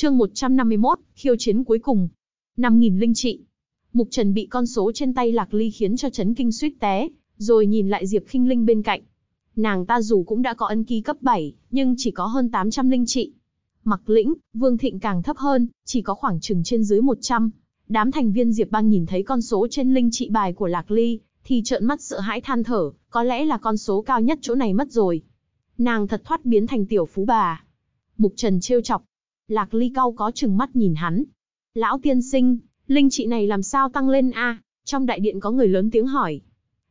Chương 151, khiêu chiến cuối cùng. 5000 linh trị. Mục Trần bị con số trên tay Lạc Ly khiến cho chấn kinh suýt té, rồi nhìn lại Diệp Khinh Linh bên cạnh. Nàng ta dù cũng đã có ân ký cấp 7, nhưng chỉ có hơn 800 linh trị. Mặc Lĩnh, Vương Thịnh càng thấp hơn, chỉ có khoảng chừng trên dưới 100. Đám thành viên Diệp Bang nhìn thấy con số trên linh trị bài của Lạc Ly, thì trợn mắt sợ hãi than thở, có lẽ là con số cao nhất chỗ này mất rồi. Nàng thật thoát biến thành tiểu phú bà. Mục Trần trêu chọc, Lạc Ly cau có chừng mắt nhìn hắn. Lão tiên sinh, linh trị này làm sao tăng lên a? Trong đại điện có người lớn tiếng hỏi.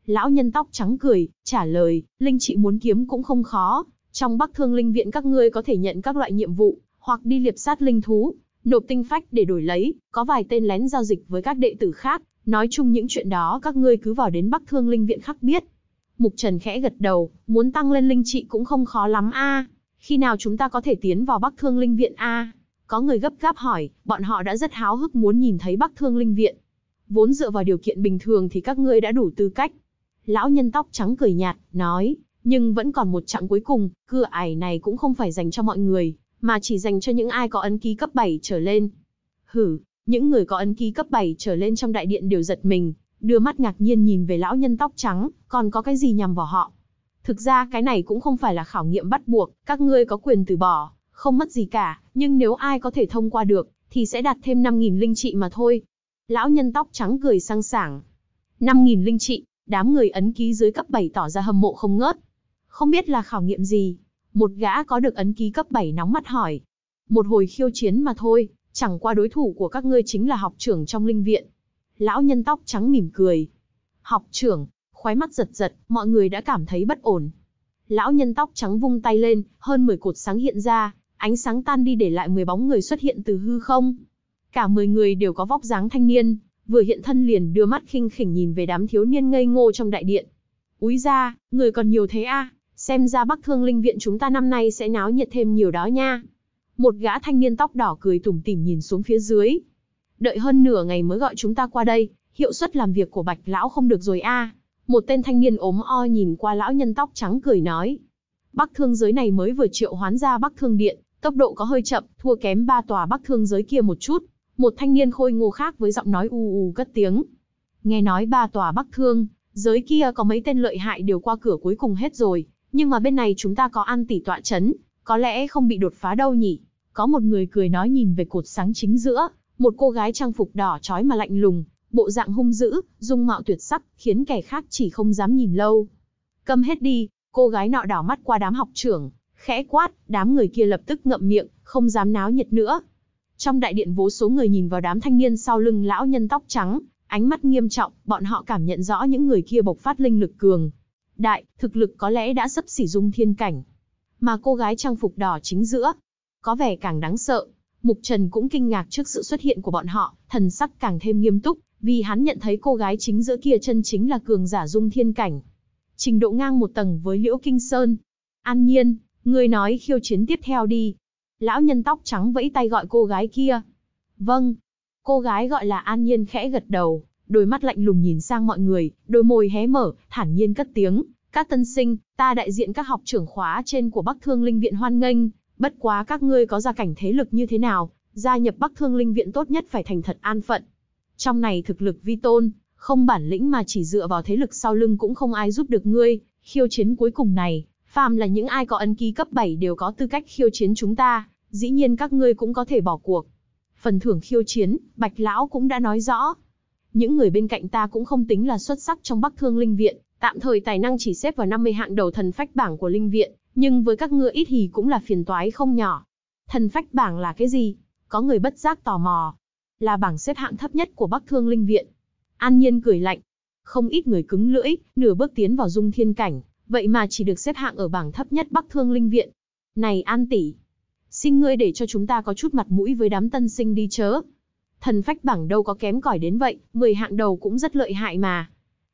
Lão nhân tóc trắng cười, trả lời, linh trị muốn kiếm cũng không khó. Trong bắc thương linh viện các ngươi có thể nhận các loại nhiệm vụ, hoặc đi liệp sát linh thú, nộp tinh phách để đổi lấy, có vài tên lén giao dịch với các đệ tử khác. Nói chung những chuyện đó các ngươi cứ vào đến bắc thương linh viện khác biết. Mục Trần khẽ gật đầu, muốn tăng lên linh trị cũng không khó lắm a. Khi nào chúng ta có thể tiến vào Bắc Thương Linh Viện a? Có người gấp gáp hỏi, bọn họ đã rất háo hức muốn nhìn thấy Bắc Thương Linh Viện. Vốn dựa vào điều kiện bình thường thì các ngươi đã đủ tư cách. Lão nhân tóc trắng cười nhạt, nói, nhưng vẫn còn một chặng cuối cùng, cửa ải này cũng không phải dành cho mọi người, mà chỉ dành cho những ai có ấn ký cấp 7 trở lên. Hử, những người có ấn ký cấp 7 trở lên trong đại điện đều giật mình, đưa mắt ngạc nhiên nhìn về lão nhân tóc trắng, còn có cái gì nhằm vào họ. Thực ra cái này cũng không phải là khảo nghiệm bắt buộc, các ngươi có quyền từ bỏ không mất gì cả, nhưng nếu ai có thể thông qua được, thì sẽ đạt thêm 5.000 linh trị mà thôi. Lão nhân tóc trắng cười sang sảng. 5.000 linh trị, đám người ấn ký dưới cấp 7 tỏ ra hâm mộ không ngớt. Không biết là khảo nghiệm gì, một gã có được ấn ký cấp 7 nóng mắt hỏi. Một hồi khiêu chiến mà thôi, chẳng qua đối thủ của các ngươi chính là học trưởng trong linh viện. Lão nhân tóc trắng mỉm cười. Học trưởng, khoái mắt giật giật, mọi người đã cảm thấy bất ổn. Lão nhân tóc trắng vung tay lên, hơn 10 cột sáng hiện ra, ánh sáng tan đi để lại 10 bóng người xuất hiện từ hư không. Cả 10 người đều có vóc dáng thanh niên, vừa hiện thân liền đưa mắt khinh khỉnh nhìn về đám thiếu niên ngây ngô trong đại điện. Úi ra, người còn nhiều thế a? À? xem ra bắc thương linh viện chúng ta năm nay sẽ náo nhiệt thêm nhiều đó nha. Một gã thanh niên tóc đỏ cười tủm tỉm nhìn xuống phía dưới. Đợi hơn nửa ngày mới gọi chúng ta qua đây, hiệu suất làm việc của bạch lão không được rồi a. Một tên thanh niên ốm o nhìn qua lão nhân tóc trắng cười nói. Bắc thương giới này mới vừa triệu hoán ra bắc thương điện, Tốc độ có hơi chậm, thua kém ba tòa bắc thương giới kia một chút. Một thanh niên khôi ngô khác với giọng nói u u cất tiếng. Nghe nói ba tòa bắc thương, giới kia có mấy tên lợi hại đều qua cửa cuối cùng hết rồi. Nhưng mà bên này chúng ta có ăn tỷ tọa chấn, có lẽ không bị đột phá đâu nhỉ. Có một người cười nói nhìn về cột sáng chính giữa, một cô gái trang phục đỏ trói mà lạnh lùng, bộ dạng hung dữ, dung mạo tuyệt sắc, khiến kẻ khác chỉ không dám nhìn lâu. Cầm hết đi, cô gái nọ đảo mắt qua đám học trưởng, khẽ quát, đám người kia lập tức ngậm miệng, không dám náo nhiệt nữa. Trong đại điện vô số người nhìn vào đám thanh niên sau lưng lão nhân tóc trắng, ánh mắt nghiêm trọng, bọn họ cảm nhận rõ những người kia bộc phát linh lực cường. Đại, thực lực có lẽ đã sấp xỉ dung thiên cảnh. Mà cô gái trang phục đỏ chính giữa, có vẻ càng đáng sợ. Mục Trần cũng kinh ngạc trước sự xuất hiện của bọn họ, thần sắc càng thêm nghiêm túc, vì hắn nhận thấy cô gái chính giữa kia chân chính là cường giả dung thiên cảnh. Trình độ ngang một tầng với Liễu Kinh Sơn. An nhiên, Ngươi nói khiêu chiến tiếp theo đi. Lão nhân tóc trắng vẫy tay gọi cô gái kia. Vâng. Cô gái gọi là An Nhiên khẽ gật đầu, đôi mắt lạnh lùng nhìn sang mọi người, đôi môi hé mở, thản nhiên cất tiếng. Các tân sinh, ta đại diện các học trưởng khóa trên của Bắc Thương Linh Viện hoan nghênh, bất quá các ngươi có gia cảnh thế lực như thế nào, gia nhập Bắc Thương Linh Viện tốt nhất phải thành thật an phận. Trong này thực lực vi tôn, không bản lĩnh mà chỉ dựa vào thế lực sau lưng cũng không ai giúp được ngươi, khiêu chiến cuối cùng này, phàm là những ai có ấn ký cấp 7 đều có tư cách khiêu chiến chúng ta, dĩ nhiên các ngươi cũng có thể bỏ cuộc. Phần thưởng khiêu chiến, Bạch Lão cũng đã nói rõ. Những người bên cạnh ta cũng không tính là xuất sắc trong Bắc Thương Linh Viện, tạm thời tài năng chỉ xếp vào 50 hạng đầu thần phách bảng của Linh Viện, nhưng với các ngươi ít thì cũng là phiền toái không nhỏ. Thần phách bảng là cái gì? Có người bất giác tò mò. Là bảng xếp hạng thấp nhất của Bắc Thương Linh Viện. An Nhiên cười lạnh. Không ít người cứng lưỡi, nửa bước tiến vào dung thiên cảnh, Vậy mà chỉ được xếp hạng ở bảng thấp nhất Bắc Thương Linh Viện. Này An tỷ, xin ngươi để cho chúng ta có chút mặt mũi với đám tân sinh đi chớ. Thần phách bảng đâu có kém cỏi đến vậy, 10 hạng đầu cũng rất lợi hại mà.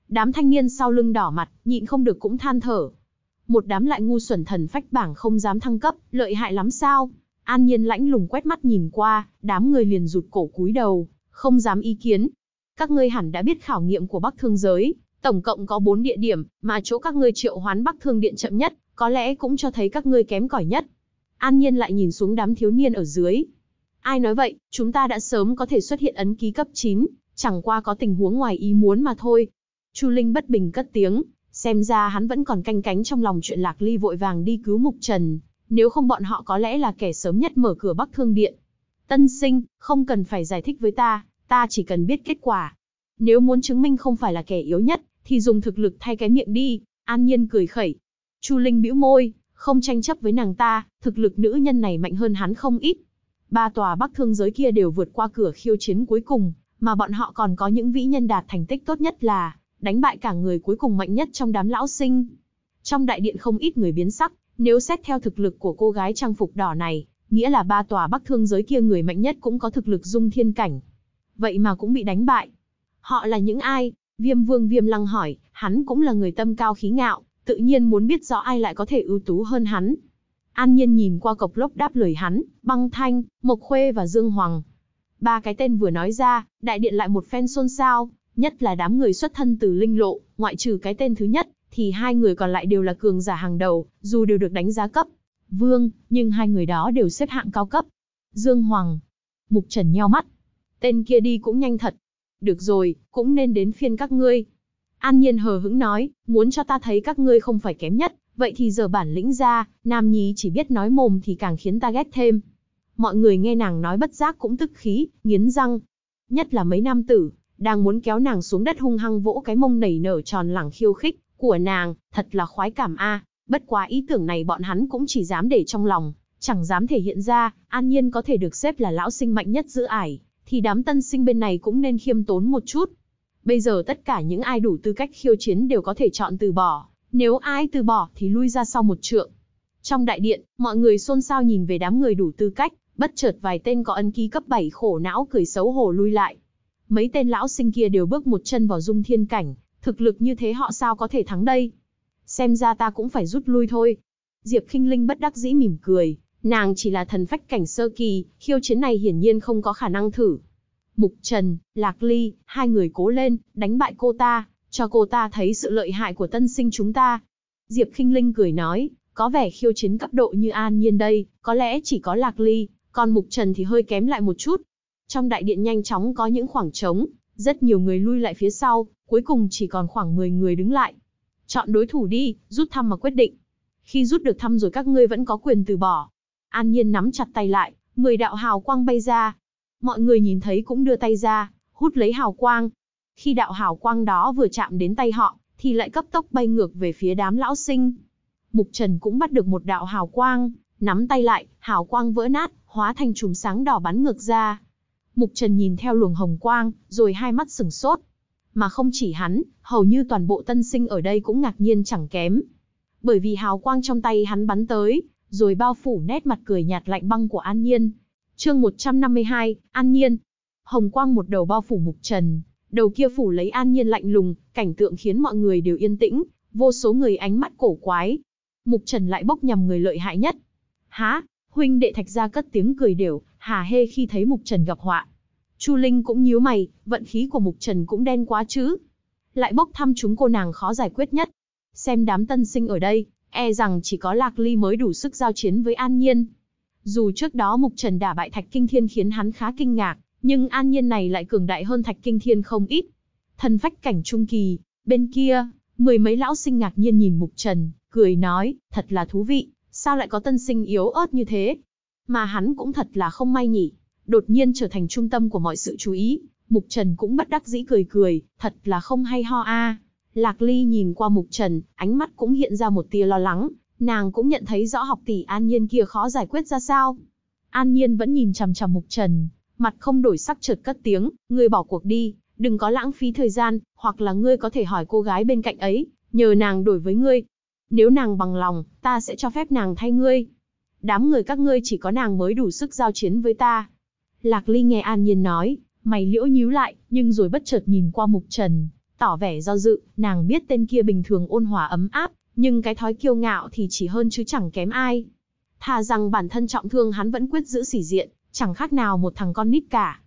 Đám thanh niên sau lưng đỏ mặt, nhịn không được cũng than thở. Một đám lại ngu xuẩn thần phách bảng không dám thăng cấp, lợi hại lắm sao? An Nhiên lãnh lùng quét mắt nhìn qua, đám người liền rụt cổ cúi đầu, không dám ý kiến. Các ngươi hẳn đã biết khảo nghiệm của Bắc Thương giới, Tổng cộng có bốn địa điểm, mà chỗ các ngươi triệu hoán Bắc Thương Điện chậm nhất, có lẽ cũng cho thấy các ngươi kém cỏi nhất. An Nhiên lại nhìn xuống đám thiếu niên ở dưới. Ai nói vậy, chúng ta đã sớm có thể xuất hiện ấn ký cấp 9, chẳng qua có tình huống ngoài ý muốn mà thôi. Chu Linh bất bình cất tiếng, xem ra hắn vẫn còn canh cánh trong lòng chuyện Lạc Ly vội vàng đi cứu Mục Trần, nếu không bọn họ có lẽ là kẻ sớm nhất mở cửa Bắc Thương Điện. Tân sinh, không cần phải giải thích với ta, ta chỉ cần biết kết quả. Nếu muốn chứng minh không phải là kẻ yếu nhất, thì dùng thực lực thay cái miệng đi, An Nhiên cười khẩy. Chu Linh bĩu môi, không tranh chấp với nàng ta, thực lực nữ nhân này mạnh hơn hắn không ít. Ba tòa Bắc Thương giới kia đều vượt qua cửa khiêu chiến cuối cùng, mà bọn họ còn có những vĩ nhân đạt thành tích tốt nhất là đánh bại cả người cuối cùng mạnh nhất trong đám lão sinh. Trong đại điện không ít người biến sắc, nếu xét theo thực lực của cô gái trang phục đỏ này, nghĩa là ba tòa Bắc Thương giới kia người mạnh nhất cũng có thực lực dung thiên cảnh. Vậy mà cũng bị đánh bại. Họ là những ai, Viêm vương viêm lăng hỏi, hắn cũng là người tâm cao khí ngạo, tự nhiên muốn biết rõ ai lại có thể ưu tú hơn hắn. An Nhiên nhìn qua cọc lốc đáp lời hắn, băng thanh, mộc khuê và dương hoàng. Ba cái tên vừa nói ra, đại điện lại một phen xôn xao, nhất là đám người xuất thân từ linh lộ, ngoại trừ cái tên thứ nhất, thì hai người còn lại đều là cường giả hàng đầu, dù đều được đánh giá cấp. Vương, nhưng hai người đó đều xếp hạng cao cấp. Dương Hoàng. Mục Trần nheo mắt. Tên kia đi cũng nhanh thật, được rồi, cũng nên đến phiên các ngươi. An Nhiên hờ hững nói, muốn cho ta thấy các ngươi không phải kém nhất, vậy thì giờ bản lĩnh ra, Nam Nhi chỉ biết nói mồm thì càng khiến ta ghét thêm. Mọi người nghe nàng nói bất giác cũng tức khí, nghiến răng. Nhất là mấy nam tử, đang muốn kéo nàng xuống đất hung hăng vỗ cái mông nảy nở tròn lẳng khiêu khích của nàng, thật là khoái cảm a. Bất quá ý tưởng này bọn hắn cũng chỉ dám để trong lòng, chẳng dám thể hiện ra, An Nhiên có thể được xếp là lão sinh mạnh nhất giữa ải, thì đám tân sinh bên này cũng nên khiêm tốn một chút. Bây giờ tất cả những ai đủ tư cách khiêu chiến đều có thể chọn từ bỏ, nếu ai từ bỏ thì lui ra sau một trượng. Trong đại điện, mọi người xôn xao nhìn về đám người đủ tư cách, bất chợt vài tên có ân ký cấp 7 khổ não cười xấu hổ lui lại. Mấy tên lão sinh kia đều bước một chân vào dung thiên cảnh, thực lực như thế họ sao có thể thắng đây? Xem ra ta cũng phải rút lui thôi. Diệp Kinh Linh bất đắc dĩ mỉm cười, nàng chỉ là thần phách cảnh sơ kỳ, khiêu chiến này hiển nhiên không có khả năng thử. Mục Trần, Lạc Ly, hai người cố lên, đánh bại cô ta, cho cô ta thấy sự lợi hại của tân sinh chúng ta. Diệp Kinh Linh cười nói, có vẻ khiêu chiến cấp độ như an nhiên đây, có lẽ chỉ có Lạc Ly, còn Mục Trần thì hơi kém lại một chút. Trong đại điện nhanh chóng có những khoảng trống, rất nhiều người lui lại phía sau, cuối cùng chỉ còn khoảng 10 người đứng lại. Chọn đối thủ đi, rút thăm mà quyết định. Khi rút được thăm rồi các ngươi vẫn có quyền từ bỏ, An Nhiên nắm chặt tay lại, mười đạo hào quang bay ra. Mọi người nhìn thấy cũng đưa tay ra, hút lấy hào quang. Khi đạo hào quang đó vừa chạm đến tay họ, thì lại cấp tốc bay ngược về phía đám lão sinh. Mục Trần cũng bắt được một đạo hào quang, nắm tay lại, hào quang vỡ nát, hóa thành chùm sáng đỏ bắn ngược ra. Mục Trần nhìn theo luồng hồng quang, rồi hai mắt sừng sốt. Mà không chỉ hắn, hầu như toàn bộ tân sinh ở đây cũng ngạc nhiên chẳng kém. Bởi vì hào quang trong tay hắn bắn tới, rồi bao phủ nét mặt cười nhạt lạnh băng của An Nhiên. Chương 152, An Nhiên. Hồng quang một đầu bao phủ Mục Trần, đầu kia phủ lấy An Nhiên lạnh lùng, cảnh tượng khiến mọi người đều yên tĩnh, vô số người ánh mắt cổ quái. Mục Trần lại bốc nhầm người lợi hại nhất. "Hả?" Huynh đệ Thạch gia cất tiếng cười đều, hà hê khi thấy Mục Trần gặp họa. Chu Linh cũng nhíu mày, vận khí của Mục Trần cũng đen quá chứ. Lại bốc thăm chúng cô nàng khó giải quyết nhất. Xem đám tân sinh ở đây, E rằng chỉ có Lạc Ly mới đủ sức giao chiến với An Nhiên. Dù trước đó Mục Trần đả bại Thạch Kinh Thiên khiến hắn khá kinh ngạc, nhưng An Nhiên này lại cường đại hơn Thạch Kinh Thiên không ít. Thần phách cảnh trung kỳ, bên kia, mười mấy lão sinh ngạc nhiên nhìn Mục Trần, cười nói, thật là thú vị, sao lại có tân sinh yếu ớt như thế? Mà hắn cũng thật là không may nhỉ, đột nhiên trở thành trung tâm của mọi sự chú ý, Mục Trần cũng bất đắc dĩ cười cười, thật là không hay ho a. À. Lạc Ly nhìn qua Mục Trần, ánh mắt cũng hiện ra một tia lo lắng, nàng cũng nhận thấy rõ học tỷ An Nhiên kia khó giải quyết ra sao. An Nhiên vẫn nhìn chằm chằm Mục Trần, mặt không đổi sắc chợt cất tiếng, ngươi bỏ cuộc đi, đừng có lãng phí thời gian, hoặc là ngươi có thể hỏi cô gái bên cạnh ấy, nhờ nàng đổi với ngươi. Nếu nàng bằng lòng, ta sẽ cho phép nàng thay ngươi. Đám người các ngươi chỉ có nàng mới đủ sức giao chiến với ta. Lạc Ly nghe An Nhiên nói, mày liễu nhíu lại, nhưng rồi bất chợt nhìn qua Mục Trần, Tỏ vẻ do dự, nàng biết tên kia bình thường ôn hòa ấm áp, nhưng cái thói kiêu ngạo thì chỉ hơn chứ chẳng kém ai. Thà rằng bản thân trọng thương hắn vẫn quyết giữ sỉ diện, chẳng khác nào một thằng con nít cả.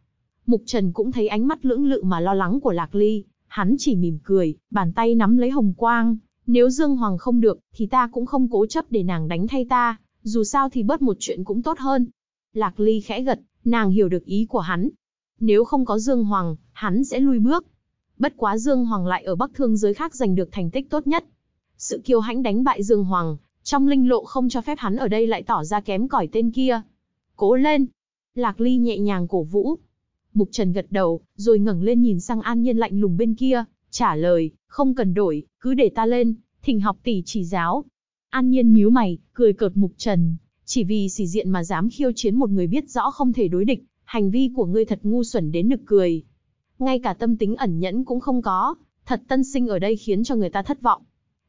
Mục Trần cũng thấy ánh mắt lưỡng lự mà lo lắng của Lạc Ly, hắn chỉ mỉm cười, bàn tay nắm lấy hồng quang, nếu Dương Hoàng không được, thì ta cũng không cố chấp để nàng đánh thay ta, dù sao thì bớt một chuyện cũng tốt hơn. Lạc Ly khẽ gật, nàng hiểu được ý của hắn. Nếu không có Dương Hoàng, hắn sẽ lui bước, bất quá Dương Hoàng lại ở Bắc Thương giới khác giành được thành tích tốt nhất. Sự kiêu hãnh đánh bại Dương Hoàng, trong linh lộ không cho phép hắn ở đây lại tỏ ra kém cỏi tên kia. Cố lên! Lạc Ly nhẹ nhàng cổ vũ. Mục Trần gật đầu, rồi ngẩng lên nhìn sang An Nhiên lạnh lùng bên kia, trả lời, không cần đổi, cứ để ta lên, thỉnh học tỷ chỉ giáo. An Nhiên nhíu mày, cười cợt Mục Trần, chỉ vì sỉ diện mà dám khiêu chiến một người biết rõ không thể đối địch, hành vi của ngươi thật ngu xuẩn đến nực cười ngay cả tâm tính ẩn nhẫn cũng không có, thật tân sinh ở đây khiến cho người ta thất vọng.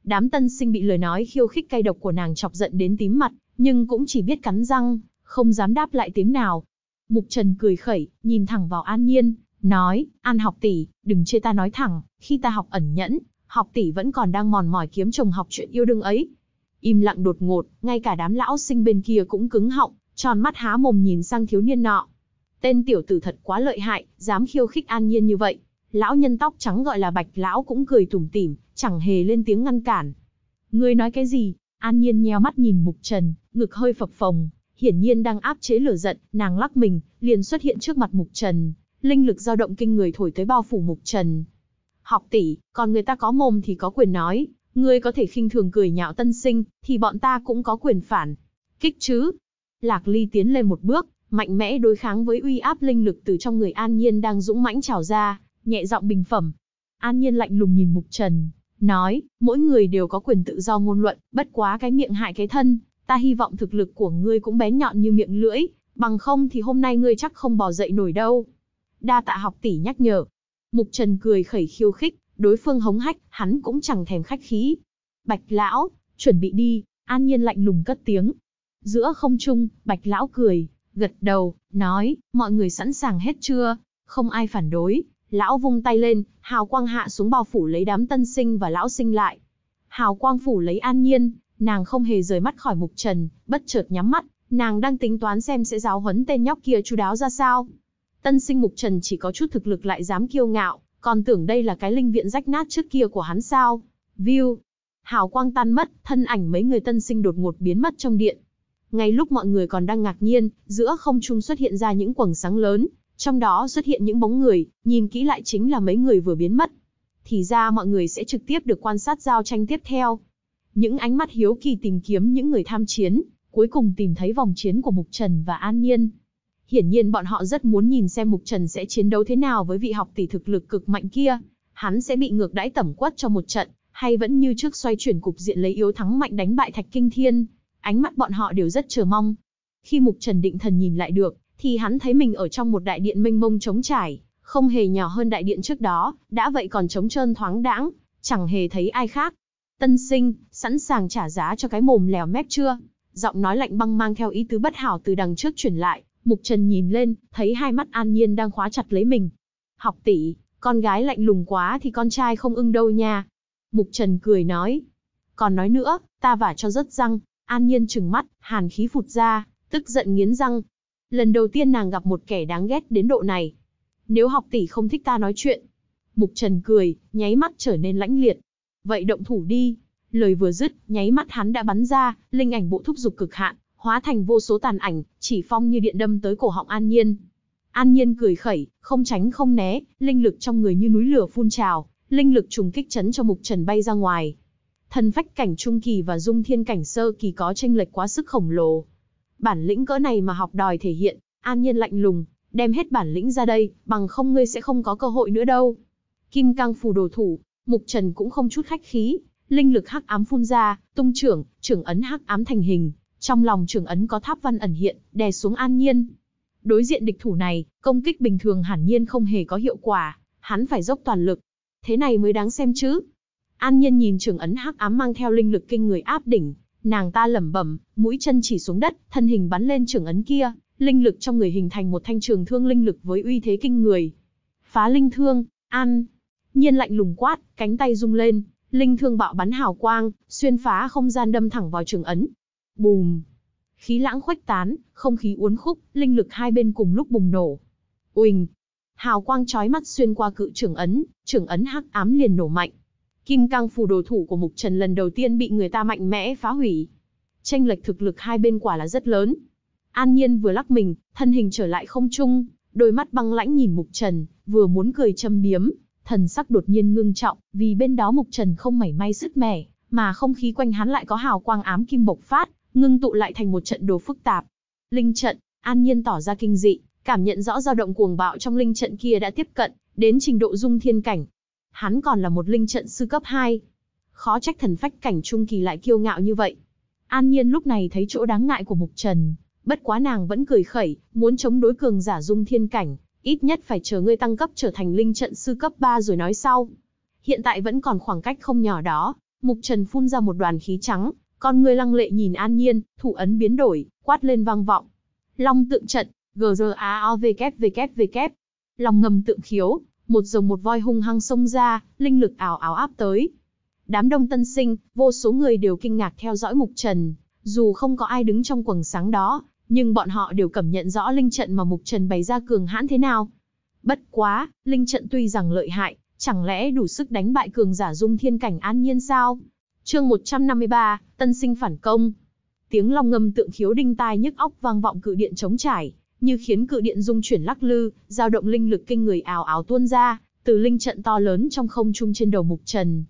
Đám tân sinh bị lời nói khiêu khích cay độc của nàng chọc giận đến tím mặt, nhưng cũng chỉ biết cắn răng, không dám đáp lại tiếng nào. Mục Trần cười khẩy, nhìn thẳng vào An Nhiên, nói, An học tỷ, đừng chê ta nói thẳng, khi ta học ẩn nhẫn, học tỷ vẫn còn đang mòn mỏi kiếm chồng học chuyện yêu đương ấy. Im lặng đột ngột, ngay cả đám lão sinh bên kia cũng cứng họng, tròn mắt há mồm nhìn sang thiếu niên nọ. Tên tiểu tử thật quá lợi hại, dám khiêu khích an nhiên như vậy. Lão nhân tóc trắng gọi là bạch lão cũng cười tủm tỉm, chẳng hề lên tiếng ngăn cản. Ngươi nói cái gì? An nhiên nheo mắt nhìn mục trần, ngực hơi phập phồng, hiển nhiên đang áp chế lửa giận, nàng lắc mình, liền xuất hiện trước mặt mục trần. Linh lực dao động kinh người thổi tới bao phủ mục trần. Học tỷ, còn người ta có mồm thì có quyền nói, ngươi có thể khinh thường cười nhạo tân sinh, thì bọn ta cũng có quyền phản. Kích chứ? Lạc Ly tiến lên một bước, mạnh mẽ đối kháng với uy áp linh lực từ trong người An Nhiên đang dũng mãnh trào ra, nhẹ giọng bình phẩm. An Nhiên lạnh lùng nhìn Mục Trần, nói, mỗi người đều có quyền tự do ngôn luận, bất quá cái miệng hại cái thân, ta hy vọng thực lực của ngươi cũng bé nhọn như miệng lưỡi, bằng không thì hôm nay ngươi chắc không bò dậy nổi đâu. Đa tạ học tỷ nhắc nhở. Mục Trần cười khẩy khiêu khích, đối phương hống hách, hắn cũng chẳng thèm khách khí. Bạch lão, chuẩn bị đi, an nhiên lạnh lùng cất tiếng. Giữa không trung, bạch lão cười, gật đầu, nói, mọi người sẵn sàng hết chưa? Không ai phản đối, lão vung tay lên, hào quang hạ xuống bao phủ lấy đám tân sinh và lão sinh lại. Hào quang phủ lấy an nhiên, nàng không hề rời mắt khỏi mục trần, bất chợt nhắm mắt, nàng đang tính toán xem sẽ giáo huấn tên nhóc kia chú đáo ra sao. Tân sinh mục trần chỉ có chút thực lực lại dám kiêu ngạo, còn tưởng đây là cái linh viện rách nát trước kia của hắn sao. View. Hào quang tan mất, thân ảnh mấy người tân sinh đột ngột biến mất trong điện, ngay lúc mọi người còn đang ngạc nhiên, giữa không trung xuất hiện ra những quầng sáng lớn, trong đó xuất hiện những bóng người, nhìn kỹ lại chính là mấy người vừa biến mất. Thì ra mọi người sẽ trực tiếp được quan sát giao tranh tiếp theo. Những ánh mắt hiếu kỳ tìm kiếm những người tham chiến, cuối cùng tìm thấy vòng chiến của Mục Trần và An Nhiên. Hiển nhiên bọn họ rất muốn nhìn xem Mục Trần sẽ chiến đấu thế nào với vị học tỷ thực lực cực mạnh kia. Hắn sẽ bị ngược đãi tẩm quất cho một trận, hay vẫn như trước xoay chuyển cục diện lấy yếu thắng mạnh đánh bại Thạch Kinh Thiên, ánh mắt bọn họ đều rất chờ mong. Khi Mục Trần định thần nhìn lại được, thì hắn thấy mình ở trong một đại điện mênh mông trống trải, không hề nhỏ hơn đại điện trước đó, đã vậy còn trống trơn thoáng đãng, chẳng hề thấy ai khác. Tân sinh, sẵn sàng trả giá cho cái mồm lèo mép chưa? Giọng nói lạnh băng mang theo ý tứ bất hảo từ đằng trước chuyển lại, Mục Trần nhìn lên, thấy hai mắt an nhiên đang khóa chặt lấy mình. Học tỷ, con gái lạnh lùng quá thì con trai không ưng đâu nha. Mục Trần cười nói. Còn nói nữa, ta vả cho rất răng, An Nhiên trừng mắt, hàn khí phụt ra, tức giận nghiến răng. Lần đầu tiên nàng gặp một kẻ đáng ghét đến độ này. Nếu học tỷ không thích ta nói chuyện. Mục Trần cười, nháy mắt trở nên lãnh liệt. Vậy động thủ đi. Lời vừa dứt, nháy mắt hắn đã bắn ra, linh ảnh bộ thúc dục cực hạn, hóa thành vô số tàn ảnh, chỉ phong như điện đâm tới cổ họng An Nhiên. An Nhiên cười khẩy, không tránh không né, linh lực trong người như núi lửa phun trào, linh lực trùng kích chấn cho Mục Trần bay ra ngoài. Thần phách cảnh trung kỳ và dung thiên cảnh sơ kỳ có tranh lệch quá sức khổng lồ. Bản lĩnh cỡ này mà học đòi thể hiện, an nhiên lạnh lùng, đem hết bản lĩnh ra đây, bằng không ngươi sẽ không có cơ hội nữa đâu. Kim cang phù đồ thủ, mục trần cũng không chút khách khí, linh lực hắc ám phun ra, tung trưởng, trưởng ấn hắc ám thành hình, trong lòng trưởng ấn có tháp văn ẩn hiện, đè xuống an nhiên. Đối diện địch thủ này, công kích bình thường hẳn nhiên không hề có hiệu quả, hắn phải dốc toàn lực. Thế này mới đáng xem chứ, An Nhiên nhìn Trường ấn hắc ám mang theo linh lực kinh người áp đỉnh, nàng ta lẩm bẩm, mũi chân chỉ xuống đất, thân hình bắn lên Trường ấn kia, linh lực trong người hình thành một thanh trường thương linh lực với uy thế kinh người. Phá linh thương, An Nhiên lạnh lùng quát, cánh tay rung lên, linh thương bạo bắn hào quang, xuyên phá không gian đâm thẳng vào trường ấn. Bùm! Khí lãng khuếch tán, không khí uốn khúc, linh lực hai bên cùng lúc bùng nổ. Uỳnh! Hào quang chói mắt xuyên qua cự trường ấn, trường ấn hắc ám liền nổ mạnh. Kim Cang phù đồ thủ của Mục Trần lần đầu tiên bị người ta mạnh mẽ phá hủy. Tranh lệch thực lực hai bên quả là rất lớn. An Nhiên vừa lắc mình, thân hình trở lại không trung, đôi mắt băng lãnh nhìn Mục Trần, vừa muốn cười châm biếm, thần sắc đột nhiên ngưng trọng, vì bên đó Mục Trần không mảy may sức mẻ, mà không khí quanh hắn lại có hào quang ám kim bộc phát, ngưng tụ lại thành một trận đồ phức tạp. Linh trận, An Nhiên tỏ ra kinh dị, cảm nhận rõ dao động cuồng bạo trong linh trận kia đã tiếp cận, đến trình độ dung thiên cảnh, hắn còn là một linh trận sư cấp 2. Khó trách thần phách cảnh trung kỳ lại kiêu ngạo như vậy. An Nhiên lúc này thấy chỗ đáng ngại của Mục Trần, bất quá nàng vẫn cười khẩy, muốn chống đối cường giả dung thiên cảnh, ít nhất phải chờ ngươi tăng cấp trở thành linh trận sư cấp 3 rồi nói sau. Hiện tại vẫn còn khoảng cách không nhỏ đó, Mục Trần phun ra một đoàn khí trắng, con ngươi lăng lệ nhìn An Nhiên, thủ ấn biến đổi, quát lên vang vọng. Long tượng trận, o v v v GRAOVKVKVK, long ngầm tượng khiếu, một rồng một voi hung hăng xông ra, linh lực ảo ảo áp tới. Đám đông tân sinh, vô số người đều kinh ngạc theo dõi mục trần, dù không có ai đứng trong quầng sáng đó, nhưng bọn họ đều cảm nhận rõ linh trận mà mục trần bày ra cường hãn thế nào. Bất quá, linh trận tuy rằng lợi hại, chẳng lẽ đủ sức đánh bại cường giả dung thiên cảnh an nhiên sao? chương 153, tân sinh phản công. Tiếng long ngâm tượng khiếu đinh tai nhức óc vang vọng cự điện chống trải, như khiến cự điện dung chuyển lắc lư, dao động linh lực kinh người ào ào tuôn ra, từ linh trận to lớn trong không trung trên đầu Mục Trần.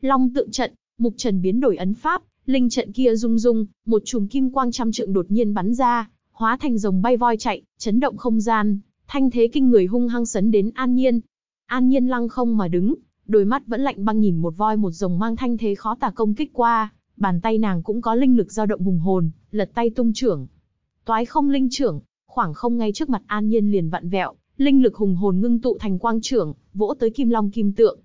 Long tượng trận, Mục Trần biến đổi ấn pháp, linh trận kia rung rung, một chùm kim quang trăm trượng đột nhiên bắn ra, hóa thành rồng bay voi chạy, chấn động không gian, thanh thế kinh người hung hăng sấn đến An Nhiên. An Nhiên lăng không mà đứng, đôi mắt vẫn lạnh băng nhìn một voi một rồng mang thanh thế khó tả công kích qua, bàn tay nàng cũng có linh lực dao động hùng hồn, lật tay tung trưởng. Toái không linh trưởng, khoảng không ngay trước mặt An Nhiên liền vặn vẹo, linh lực hùng hồn ngưng tụ thành quang trưởng, vỗ tới Kim Long Kim Tượng.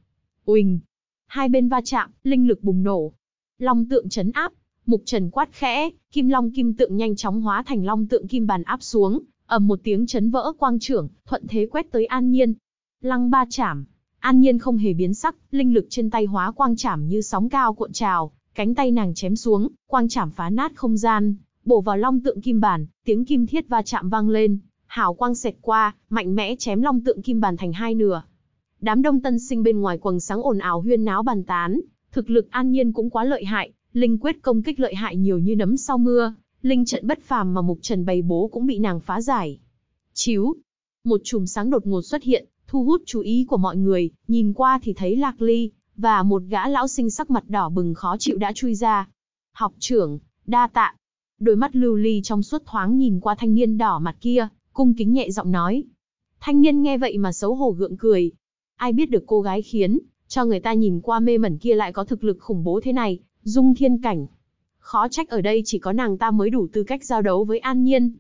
Uỳnh! Hai bên va chạm, linh lực bùng nổ. Long Tượng chấn áp, Mục Trần quát khẽ, Kim Long Kim Tượng nhanh chóng hóa thành Long Tượng Kim Bàn áp xuống, ầm một tiếng chấn vỡ quang trưởng, thuận thế quét tới An Nhiên. Lăng ba chạm. An Nhiên không hề biến sắc, linh lực trên tay hóa quang chảm như sóng cao cuộn trào, cánh tay nàng chém xuống, quang chảm phá nát không gian, bổ vào long tượng kim bản, tiếng kim thiết va chạm vang lên, hào quang xẹt qua, mạnh mẽ chém long tượng kim bản thành hai nửa. Đám đông tân sinh bên ngoài quầng sáng ồn ào huyên náo bàn tán, thực lực an nhiên cũng quá lợi hại, linh quyết công kích lợi hại nhiều như nấm sau mưa, linh trận bất phàm mà mục trần bày bố cũng bị nàng phá giải. Chiếu, một chùm sáng đột ngột xuất hiện, thu hút chú ý của mọi người, nhìn qua thì thấy lạc ly, và một gã lão sinh sắc mặt đỏ bừng khó chịu đã chui ra. Học trưởng, đa tạ, Đôi mắt lưu ly trong suốt thoáng nhìn qua thanh niên đỏ mặt kia, cung kính nhẹ giọng nói. Thanh niên nghe vậy mà xấu hổ gượng cười. Ai biết được cô gái khiến, cho người ta nhìn qua mê mẩn kia lại có thực lực khủng bố thế này, dung thiên cảnh. Khó trách ở đây chỉ có nàng ta mới đủ tư cách giao đấu với an nhiên.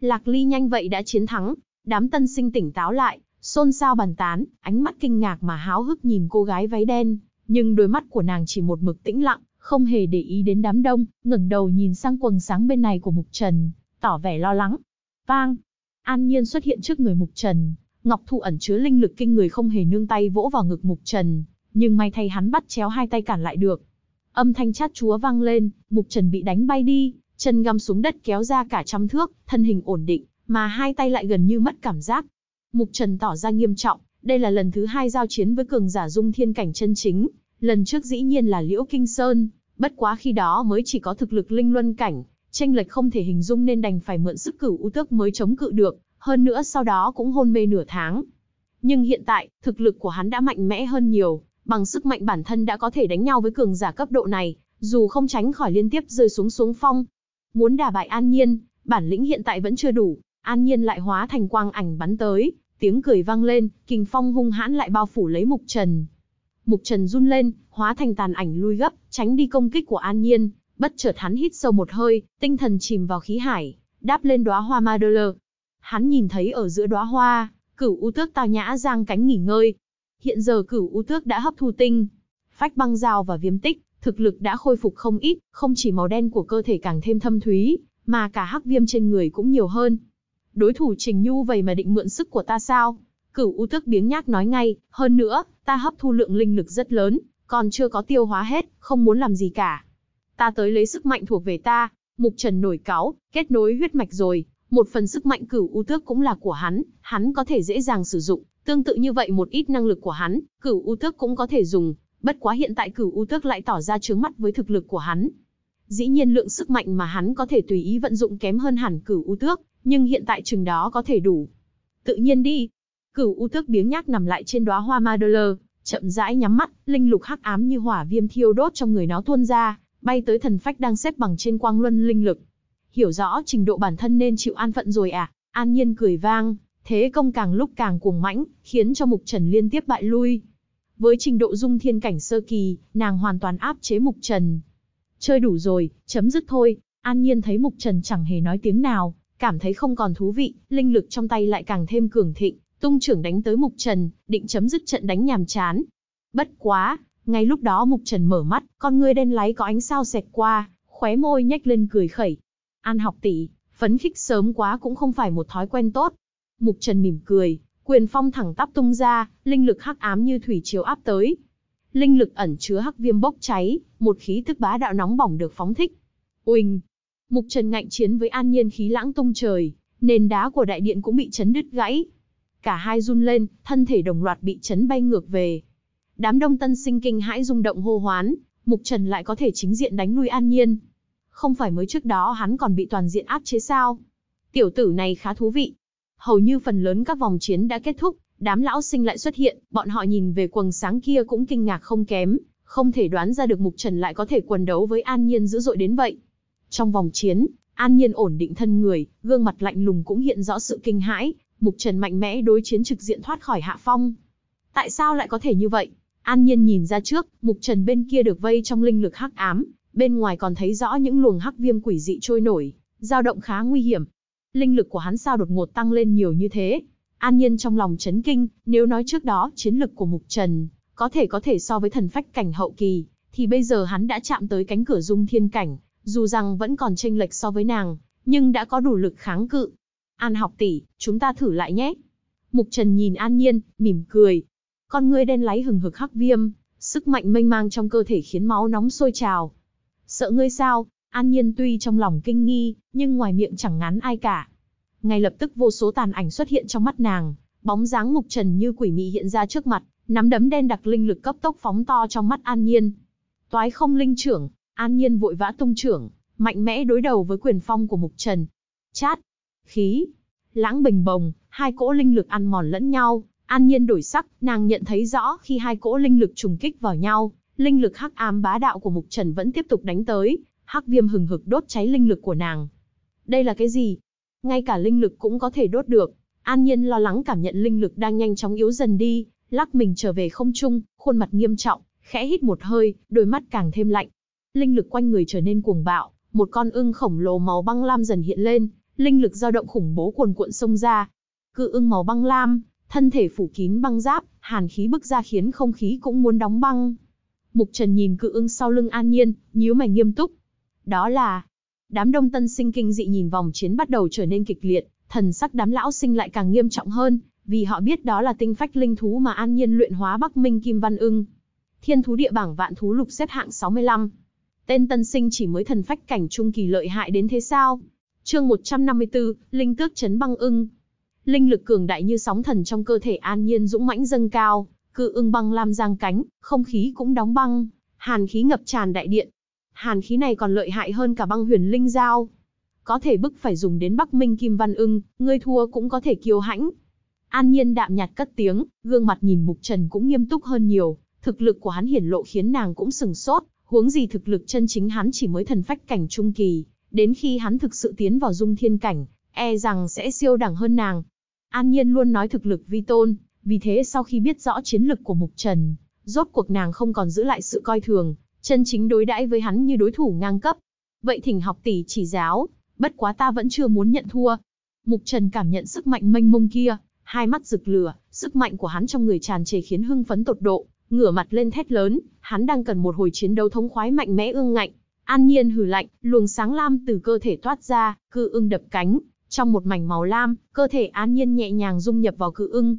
Lạc ly nhanh vậy đã chiến thắng, đám tân sinh tỉnh táo lại, xôn xao bàn tán, ánh mắt kinh ngạc mà háo hức nhìn cô gái váy đen, nhưng đôi mắt của nàng chỉ một mực tĩnh lặng, không hề để ý đến đám đông, ngẩng đầu nhìn sang quần sáng bên này của Mục Trần, tỏ vẻ lo lắng. Vang! An Nhiên xuất hiện trước người Mục Trần, Ngọc Thụ ẩn chứa linh lực kinh người không hề nương tay vỗ vào ngực Mục Trần, nhưng may thay hắn bắt chéo hai tay cản lại được. Âm thanh chát chúa vang lên, Mục Trần bị đánh bay đi, chân găm xuống đất kéo ra cả trăm thước, thân hình ổn định, mà hai tay lại gần như mất cảm giác. Mục Trần tỏ ra nghiêm trọng, đây là lần thứ hai giao chiến với cường giả dung thiên cảnh chân chính, Lần trước dĩ nhiên là Liễu Kinh Sơn, bất quá khi đó mới chỉ có thực lực linh luân cảnh, tranh lệch không thể hình dung nên đành phải mượn sức cửu u tước mới chống cự được, hơn nữa sau đó cũng hôn mê nửa tháng. Nhưng hiện tại, thực lực của hắn đã mạnh mẽ hơn nhiều, bằng sức mạnh bản thân đã có thể đánh nhau với cường giả cấp độ này, dù không tránh khỏi liên tiếp rơi xuống xuống phong. Muốn đả bại An Nhiên, bản lĩnh hiện tại vẫn chưa đủ, An Nhiên lại hóa thành quang ảnh bắn tới, tiếng cười vang lên, kình phong hung hãn lại bao phủ lấy Mục Trần, Mục Trần run lên, hóa thành tàn ảnh lui gấp, tránh đi công kích của An Nhiên, bất chợt hắn hít sâu một hơi, tinh thần chìm vào khí hải, đáp lên đóa hoa ma Hắn nhìn thấy ở giữa đóa hoa, cửu u tước tao nhã giang cánh nghỉ ngơi. Hiện giờ cửu u tước đã hấp thu tinh, phách băng dao và viêm tích, thực lực đã khôi phục không ít, không chỉ màu đen của cơ thể càng thêm thâm thúy, mà cả hắc viêm trên người cũng nhiều hơn. Đối thủ Trình Nhu vậy mà định mượn sức của ta sao? Cửu U Tước biếng nhác nói ngay, hơn nữa, ta hấp thu lượng linh lực rất lớn, còn chưa có tiêu hóa hết, không muốn làm gì cả. Ta tới lấy sức mạnh thuộc về ta, Mục Trần nổi cáo, kết nối huyết mạch rồi, một phần sức mạnh Cửu U Tước cũng là của hắn, hắn có thể dễ dàng sử dụng, tương tự như vậy một ít năng lực của hắn, Cửu U Tước cũng có thể dùng, bất quá hiện tại Cửu U Tước lại tỏ ra chướng mắt với thực lực của hắn. Dĩ nhiên lượng sức mạnh mà hắn có thể tùy ý vận dụng kém hơn hẳn Cửu U Tước, nhưng hiện tại chừng đó có thể đủ. Tự nhiên đi, Cửu U Thức biếng nhác nằm lại trên đóa hoa Madler, chậm rãi nhắm mắt, linh lục hắc ám như hỏa viêm thiêu đốt trong người nó tuôn ra, bay tới thần phách đang xếp bằng trên quang luân linh lực. Hiểu rõ trình độ bản thân nên chịu an phận rồi à? An Nhiên cười vang, thế công càng lúc càng cuồng mãnh, khiến cho Mục Trần liên tiếp bại lui. Với trình độ dung thiên cảnh sơ kỳ, nàng hoàn toàn áp chế Mục Trần. Chơi đủ rồi, chấm dứt thôi. An Nhiên thấy Mục Trần chẳng hề nói tiếng nào, cảm thấy không còn thú vị, linh lực trong tay lại càng thêm cường thịnh, tung trưởng đánh tới Mục Trần, định chấm dứt trận đánh nhàm chán. Bất quá, ngay lúc đó Mục Trần mở mắt, con ngươi đen láy có ánh sao xẹt qua, khóe môi nhếch lên cười khẩy. An học tỷ, phấn khích sớm quá cũng không phải một thói quen tốt. Mục Trần mỉm cười, quyền phong thẳng tắp tung ra, linh lực hắc ám như thủy chiếu áp tới. Linh lực ẩn chứa hắc viêm bốc cháy, một khí thức bá đạo nóng bỏng được phóng thích. Oình! Mục Trần ngạnh chiến với an nhiên khí lãng tung trời, nền đá của đại điện cũng bị chấn đứt gãy. Cả hai run lên, thân thể đồng loạt bị chấn bay ngược về. Đám đông tân sinh kinh hãi rung động hô hoán, Mục Trần lại có thể chính diện đánh nuôi An Nhiên. Không phải mới trước đó hắn còn bị toàn diện áp chế sao? Tiểu tử này khá thú vị. Hầu như phần lớn các vòng chiến đã kết thúc, đám lão sinh lại xuất hiện, bọn họ nhìn về quần sáng kia cũng kinh ngạc không kém, không thể đoán ra được Mục Trần lại có thể quần đấu với An Nhiên dữ dội đến vậy. Trong vòng chiến, An Nhiên ổn định thân người, gương mặt lạnh lùng cũng hiện rõ sự kinh hãi, Mục Trần mạnh mẽ đối chiến trực diện thoát khỏi hạ phong. Tại sao lại có thể như vậy? An Nhiên nhìn ra trước, Mục Trần bên kia được vây trong linh lực hắc ám, bên ngoài còn thấy rõ những luồng hắc viêm quỷ dị trôi nổi, dao động khá nguy hiểm. Linh lực của hắn sao đột ngột tăng lên nhiều như thế? An Nhiên trong lòng chấn kinh, nếu nói trước đó chiến lực của Mục Trần có thể có thể so với thần phách cảnh hậu kỳ, thì bây giờ hắn đã chạm tới cánh cửa dung thiên cảnh, dù rằng vẫn còn chênh lệch so với nàng, nhưng đã có đủ lực kháng cự. An học tỷ, chúng ta thử lại nhé. Mục Trần nhìn An Nhiên, mỉm cười. Con ngươi đen láy hừng hực hắc viêm, sức mạnh mênh mang trong cơ thể khiến máu nóng sôi trào. Sợ ngươi sao? An Nhiên tuy trong lòng kinh nghi, nhưng ngoài miệng chẳng ngán ai cả. Ngay lập tức vô số tàn ảnh xuất hiện trong mắt nàng, bóng dáng Mục Trần như quỷ mị hiện ra trước mặt, nắm đấm đen đặc linh lực cấp tốc phóng to trong mắt An Nhiên. Toái không linh trưởng, An Nhiên vội vã tung trưởng, mạnh mẽ đối đầu với quyền phong của Mục Trần. Chát, khí, lãng bình bồng, hai cỗ linh lực ăn mòn lẫn nhau, an nhiên đổi sắc, nàng nhận thấy rõ khi hai cỗ linh lực trùng kích vào nhau, linh lực hắc ám bá đạo của Mục Trần vẫn tiếp tục đánh tới, hắc viêm hừng hực đốt cháy linh lực của nàng. Đây là cái gì? Ngay cả linh lực cũng có thể đốt được. An Nhiên lo lắng cảm nhận linh lực đang nhanh chóng yếu dần đi, lắc mình trở về không trung, khuôn mặt nghiêm trọng, khẽ hít một hơi, đôi mắt càng thêm lạnh. Linh lực quanh người trở nên cuồng bạo, một con ưng khổng lồ màu băng lam dần hiện lên, linh lực dao động khủng bố cuồn cuộn sông ra. Cự ưng màu băng lam, thân thể phủ kín băng giáp, hàn khí bức ra khiến không khí cũng muốn đóng băng. Mục Trần nhìn cự ưng sau lưng an nhiên, nhíu mày nghiêm túc. Đó là... Đám đông tân sinh kinh dị nhìn vòng chiến bắt đầu trở nên kịch liệt, thần sắc đám lão sinh lại càng nghiêm trọng hơn, vì họ biết đó là tinh phách linh thú mà an nhiên luyện hóa Bắc Minh Kim Văn ưng. Thiên thú địa bảng vạn thú lục xếp hạng 65. Tên tân sinh chỉ mới thần phách cảnh trung kỳ lợi hại đến thế sao? Chương 154, Linh tước chấn băng ưng. Linh lực cường đại như sóng thần trong cơ thể An Nhiên dũng mãnh dâng cao, cự ưng băng lam giang cánh, không khí cũng đóng băng, hàn khí ngập tràn đại điện. Hàn khí này còn lợi hại hơn cả băng huyền linh giao. Có thể bức phải dùng đến Bắc Minh Kim Văn Ưng, ngươi thua cũng có thể kiêu hãnh. An Nhiên đạm nhạt cất tiếng, gương mặt nhìn Mục Trần cũng nghiêm túc hơn nhiều, thực lực của hắn hiển lộ khiến nàng cũng sừng sốt, huống gì thực lực chân chính hắn chỉ mới thần phách cảnh trung kỳ, Đến khi hắn thực sự tiến vào dung thiên cảnh, e rằng sẽ siêu đẳng hơn nàng. An Nhiên luôn nói thực lực vi tôn, vì thế sau khi biết rõ chiến lực của Mục Trần, rốt cuộc nàng không còn giữ lại sự coi thường, chân chính đối đãi với hắn như đối thủ ngang cấp. Vậy thỉnh học tỷ chỉ giáo, bất quá ta vẫn chưa muốn nhận thua. Mục Trần cảm nhận sức mạnh mênh mông kia, hai mắt rực lửa, sức mạnh của hắn trong người tràn trề khiến hưng phấn tột độ, ngửa mặt lên thét lớn, hắn đang cần một hồi chiến đấu thống khoái mạnh mẽ ương ngạnh, An Nhiên hử lạnh, luồng sáng lam từ cơ thể thoát ra, cự ưng đập cánh, trong một mảnh màu lam, cơ thể An Nhiên nhẹ nhàng dung nhập vào cự ưng.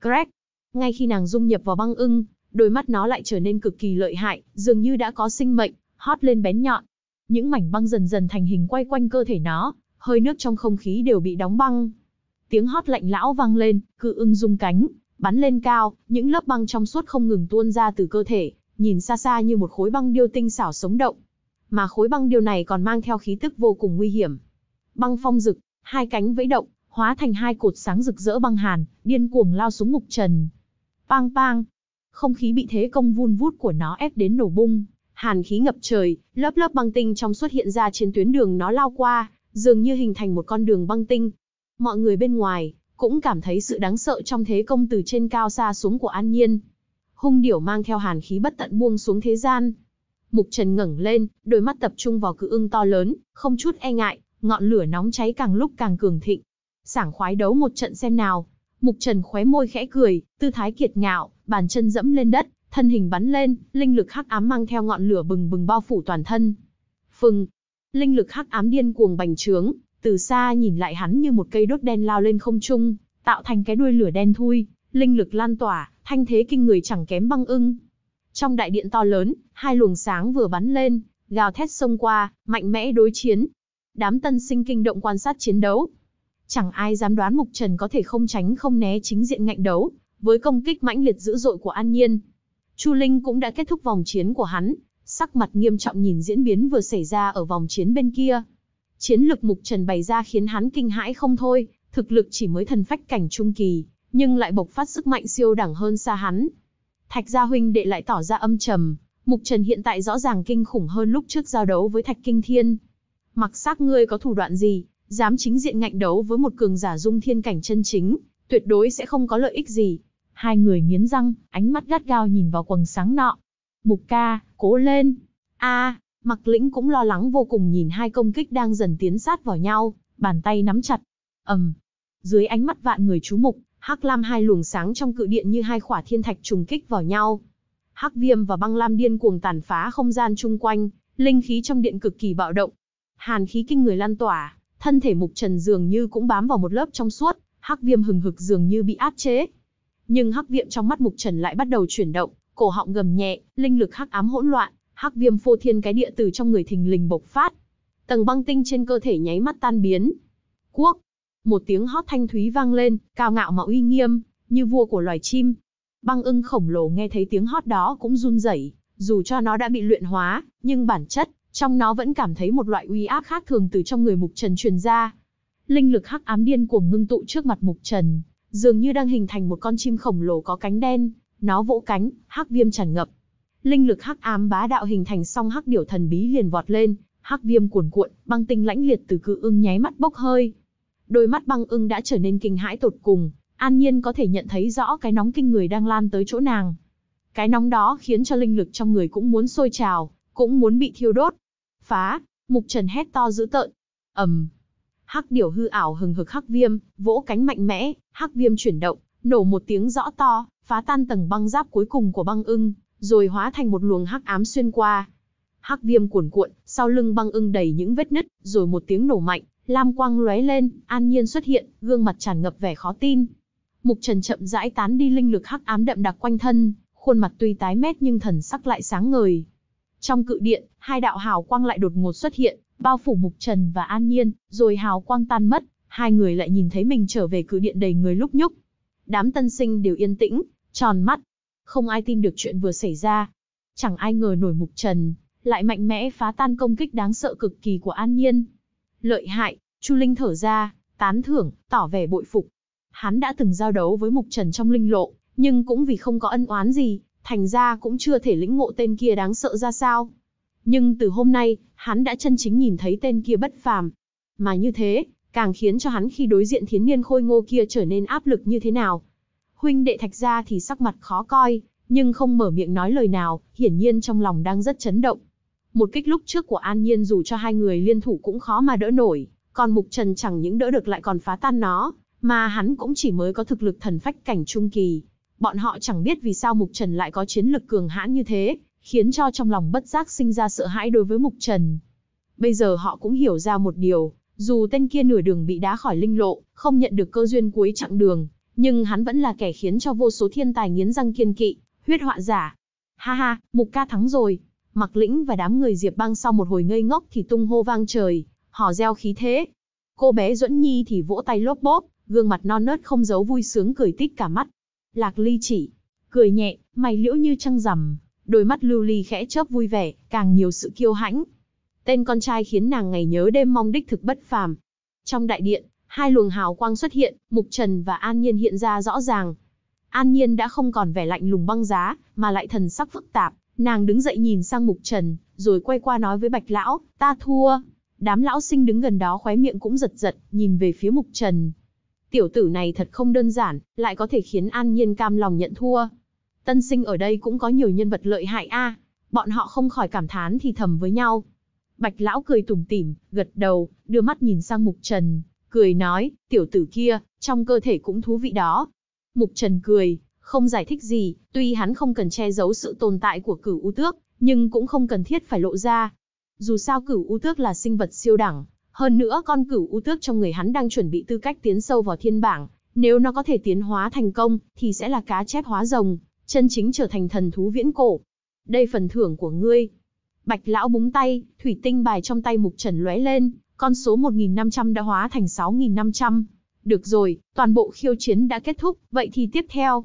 Crack! Ngay khi nàng dung nhập vào băng ưng, đôi mắt nó lại trở nên cực kỳ lợi hại, dường như đã có sinh mệnh, hót lên bén nhọn. Những mảnh băng dần dần thành hình quay quanh cơ thể nó, hơi nước trong không khí đều bị đóng băng. Tiếng hót lạnh lão vang lên, cự ưng dung cánh, bắn lên cao, những lớp băng trong suốt không ngừng tuôn ra từ cơ thể, nhìn xa xa như một khối băng điêu tinh xảo sống động mà khối băng điều này còn mang theo khí tức vô cùng nguy hiểm. Băng phong rực, hai cánh vẫy động, hóa thành hai cột sáng rực rỡ băng hàn, điên cuồng lao xuống mục trần. Pang pang, không khí bị thế công vun vút của nó ép đến nổ bung, hàn khí ngập trời, lớp lớp băng tinh trong suốt hiện ra trên tuyến đường nó lao qua, dường như hình thành một con đường băng tinh. Mọi người bên ngoài cũng cảm thấy sự đáng sợ trong thế công từ trên cao xa xuống của An Nhiên. Hung điểu mang theo hàn khí bất tận buông xuống thế gian, Mục Trần ngẩng lên, đôi mắt tập trung vào cự ưng to lớn, không chút e ngại, ngọn lửa nóng cháy càng lúc càng cường thịnh. Sảng khoái đấu một trận xem nào. Mục Trần khóe môi khẽ cười, tư thái kiệt ngạo, bàn chân dẫm lên đất, thân hình bắn lên, linh lực hắc ám mang theo ngọn lửa bừng bừng bao phủ toàn thân. Phừng, linh lực hắc ám điên cuồng bành trướng, từ xa nhìn lại hắn như một cây đốt đen lao lên không trung, tạo thành cái đuôi lửa đen thui, linh lực lan tỏa, thanh thế kinh người chẳng kém băng ưng, trong đại điện to lớn, hai luồng sáng vừa bắn lên, gào thét xông qua, mạnh mẽ đối chiến. Đám tân sinh kinh động quan sát chiến đấu. Chẳng ai dám đoán Mục Trần có thể không tránh không né chính diện ngạnh đấu, với công kích mãnh liệt dữ dội của An Nhiên. Chu Linh cũng đã kết thúc vòng chiến của hắn, sắc mặt nghiêm trọng nhìn diễn biến vừa xảy ra ở vòng chiến bên kia. Chiến lực Mục Trần bày ra khiến hắn kinh hãi không thôi, thực lực chỉ mới thần phách cảnh trung kỳ, nhưng lại bộc phát sức mạnh siêu đẳng hơn xa hắn. Thạch gia huynh đệ lại tỏ ra âm trầm, Mục Trần hiện tại rõ ràng kinh khủng hơn lúc trước giao đấu với Thạch Kinh Thiên. Mặc xác ngươi có thủ đoạn gì, dám chính diện ngạnh đấu với một cường giả dung thiên cảnh chân chính, tuyệt đối sẽ không có lợi ích gì. Hai người nghiến răng, ánh mắt gắt gao nhìn vào quần sáng nọ. Mục ca, cố lên. a mặc lĩnh cũng lo lắng vô cùng nhìn hai công kích đang dần tiến sát vào nhau, bàn tay nắm chặt. ầm, Dưới ánh mắt vạn người chú mục, Hắc lam hai luồng sáng trong cự điện như hai khỏa thiên thạch trùng kích vào nhau. Hắc viêm và băng lam điên cuồng tàn phá không gian chung quanh, linh khí trong điện cực kỳ bạo động. Hàn khí kinh người lan tỏa, thân thể Mục Trần dường như cũng bám vào một lớp trong suốt, hắc viêm hừng hực dường như bị áp chế. Nhưng hắc viêm trong mắt Mục Trần lại bắt đầu chuyển động, cổ họng gầm nhẹ, linh lực hắc ám hỗn loạn, hắc viêm phô thiên cái địa từ trong người thình lình bộc phát. Tầng băng tinh trên cơ thể nháy mắt tan biến. Quốc. Một tiếng hót thanh thúy vang lên, cao ngạo mà uy nghiêm, như vua của loài chim. Băng ưng khổng lồ nghe thấy tiếng hót đó cũng run rẩy, dù cho nó đã bị luyện hóa, nhưng bản chất, trong nó vẫn cảm thấy một loại uy áp khác thường từ trong người Mục Trần truyền ra. Linh lực hắc ám điên cuồng ngưng tụ trước mặt Mục Trần, dường như đang hình thành một con chim khổng lồ có cánh đen, nó vỗ cánh, hắc viêm tràn ngập. Linh lực hắc ám bá đạo hình thành song hắc điểu thần bí liền vọt lên, hắc viêm cuồn cuộn, băng tinh lãnh liệt từ cự ưng nháy mắt bốc hơi, Đôi mắt băng ưng đã trở nên kinh hãi tột cùng, An Nhiên có thể nhận thấy rõ cái nóng kinh người đang lan tới chỗ nàng. Cái nóng đó khiến cho linh lực trong người cũng muốn sôi trào, cũng muốn bị thiêu đốt. Phá, Mục Trần hét to dữ tợn. Ầm. Hắc điểu hư ảo hừng hực hắc viêm, vỗ cánh mạnh mẽ, hắc viêm chuyển động, nổ một tiếng rõ to, phá tan tầng băng giáp cuối cùng của băng ưng, rồi hóa thành một luồng hắc ám xuyên qua. Hắc viêm cuồn cuộn, sau lưng băng ưng đầy những vết nứt, rồi một tiếng nổ mạnh, Lam quang lóe lên, an nhiên xuất hiện, gương mặt tràn ngập vẻ khó tin. Mục trần chậm rãi tán đi linh lực hắc ám đậm đặc quanh thân, khuôn mặt tuy tái mét nhưng thần sắc lại sáng ngời. Trong cự điện, hai đạo hào quang lại đột ngột xuất hiện, bao phủ mục trần và an nhiên, rồi hào quang tan mất, hai người lại nhìn thấy mình trở về cự điện đầy người lúc nhúc. Đám tân sinh đều yên tĩnh, tròn mắt. Không ai tin được chuyện vừa xảy ra. Chẳng ai ngờ nổi mục trần, lại mạnh mẽ phá tan công kích đáng sợ cực kỳ của an nhiên, Lợi hại, Chu Linh thở ra, tán thưởng, tỏ vẻ bội phục. Hắn đã từng giao đấu với Mục Trần trong linh lộ, nhưng cũng vì không có ân oán gì, thành ra cũng chưa thể lĩnh ngộ tên kia đáng sợ ra sao. Nhưng từ hôm nay, hắn đã chân chính nhìn thấy tên kia bất phàm. Mà như thế, càng khiến cho hắn khi đối diện thiến niên khôi ngô kia trở nên áp lực như thế nào. Huynh đệ thạch ra thì sắc mặt khó coi, nhưng không mở miệng nói lời nào, hiển nhiên trong lòng đang rất chấn động. Một kích lúc trước của An Nhiên dù cho hai người liên thủ cũng khó mà đỡ nổi, còn Mục Trần chẳng những đỡ được lại còn phá tan nó, mà hắn cũng chỉ mới có thực lực thần phách cảnh trung kỳ. Bọn họ chẳng biết vì sao Mục Trần lại có chiến lực cường hãn như thế, khiến cho trong lòng bất giác sinh ra sợ hãi đối với Mục Trần. Bây giờ họ cũng hiểu ra một điều, dù tên kia nửa đường bị đá khỏi linh lộ, không nhận được cơ duyên cuối chặng đường, nhưng hắn vẫn là kẻ khiến cho vô số thiên tài nghiến răng kiên kỵ, huyết họa giả. Ha ha, Mục ca thắng rồi, Mặc lĩnh và đám người Diệp băng sau một hồi ngây ngốc thì tung hô vang trời, hò reo khí thế. Cô bé Duẫn Nhi thì vỗ tay lốp bốp, gương mặt non nớt không giấu vui sướng cười tít cả mắt. Lạc Ly chỉ, cười nhẹ, mày liễu như trăng rằm, đôi mắt lưu ly khẽ chớp vui vẻ, càng nhiều sự kiêu hãnh. Tên con trai khiến nàng ngày nhớ đêm mong đích thực bất phàm. Trong đại điện, hai luồng hào quang xuất hiện, Mục Trần và An Nhiên hiện ra rõ ràng. An Nhiên đã không còn vẻ lạnh lùng băng giá, mà lại thần sắc phức tạp, Nàng đứng dậy nhìn sang mục trần, rồi quay qua nói với bạch lão, ta thua. Đám lão sinh đứng gần đó khóe miệng cũng giật giật, nhìn về phía mục trần. Tiểu tử này thật không đơn giản, lại có thể khiến an nhiên cam lòng nhận thua. Tân sinh ở đây cũng có nhiều nhân vật lợi hại a, bọn họ không khỏi cảm thán thì thầm với nhau. Bạch lão cười tủm tỉm, gật đầu, đưa mắt nhìn sang mục trần, cười nói, tiểu tử kia, trong cơ thể cũng thú vị đó. Mục trần cười, không giải thích gì, tuy hắn không cần che giấu sự tồn tại của cửu u tước, nhưng cũng không cần thiết phải lộ ra. Dù sao cửu u tước là sinh vật siêu đẳng, hơn nữa con cửu u tước trong người hắn đang chuẩn bị tư cách tiến sâu vào thiên bảng, nếu nó có thể tiến hóa thành công, thì sẽ là cá chép hóa rồng, chân chính trở thành thần thú viễn cổ. Đây phần thưởng của ngươi. Bạch lão búng tay, thủy tinh bài trong tay mục trần lóe lên, con số 1.500 đã hóa thành 6.500. Được rồi, toàn bộ khiêu chiến đã kết thúc, vậy thì tiếp theo,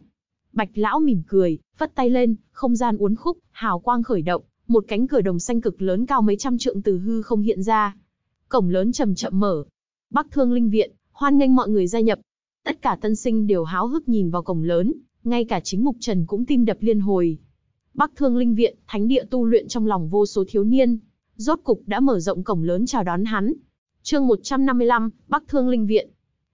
Bạch lão mỉm cười, vất tay lên, không gian uốn khúc, hào quang khởi động, một cánh cửa đồng xanh cực lớn cao mấy trăm trượng từ hư không hiện ra. Cổng lớn chậm chậm mở. Bắc Thương Linh Viện, hoan nghênh mọi người gia nhập. Tất cả tân sinh đều háo hức nhìn vào cổng lớn, ngay cả chính Mục Trần cũng tim đập liên hồi. Bắc Thương Linh Viện, thánh địa tu luyện trong lòng vô số thiếu niên, rốt cục đã mở rộng cổng lớn chào đón hắn. Chương 155, Bắc Thương Linh Viện.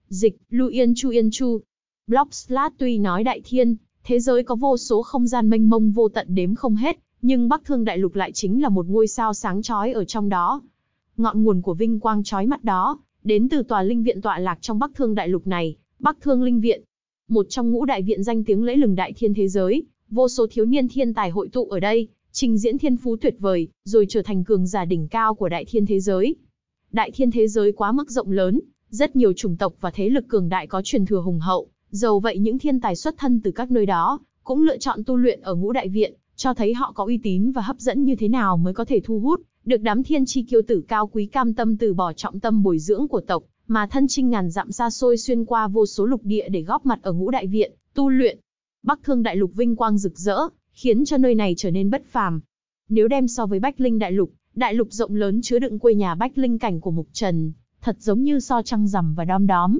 Dịch, Lu Yên Chu Yên Chu. Blogsplat tuy nói đại thiên, Thế giới có vô số không gian mênh mông vô tận đếm không hết, nhưng Bắc Thương Đại Lục lại chính là một ngôi sao sáng chói ở trong đó. Ngọn nguồn của vinh quang chói mắt đó, đến từ tòa linh viện tọa lạc trong Bắc Thương Đại Lục này, Bắc Thương Linh Viện, một trong ngũ đại viện danh tiếng lẫy lừng đại thiên thế giới, vô số thiếu niên thiên tài hội tụ ở đây, trình diễn thiên phú tuyệt vời, rồi trở thành cường giả đỉnh cao của đại thiên thế giới. Đại thiên thế giới quá mức rộng lớn, rất nhiều chủng tộc và thế lực cường đại có truyền thừa hùng hậu, Dầu vậy những thiên tài xuất thân từ các nơi đó, cũng lựa chọn tu luyện ở ngũ đại viện, cho thấy họ có uy tín và hấp dẫn như thế nào mới có thể thu hút, được đám thiên chi kiêu tử cao quý cam tâm từ bỏ trọng tâm bồi dưỡng của tộc, mà thân chinh ngàn dặm xa xôi xuyên qua vô số lục địa để góp mặt ở ngũ đại viện, tu luyện. Bắc Thương đại lục vinh quang rực rỡ, khiến cho nơi này trở nên bất phàm. Nếu đem so với Bách Linh đại lục, đại lục rộng lớn chứa đựng quê nhà Bách Linh cảnh của Mục Trần, thật giống như so trăng rằm và đom đóm,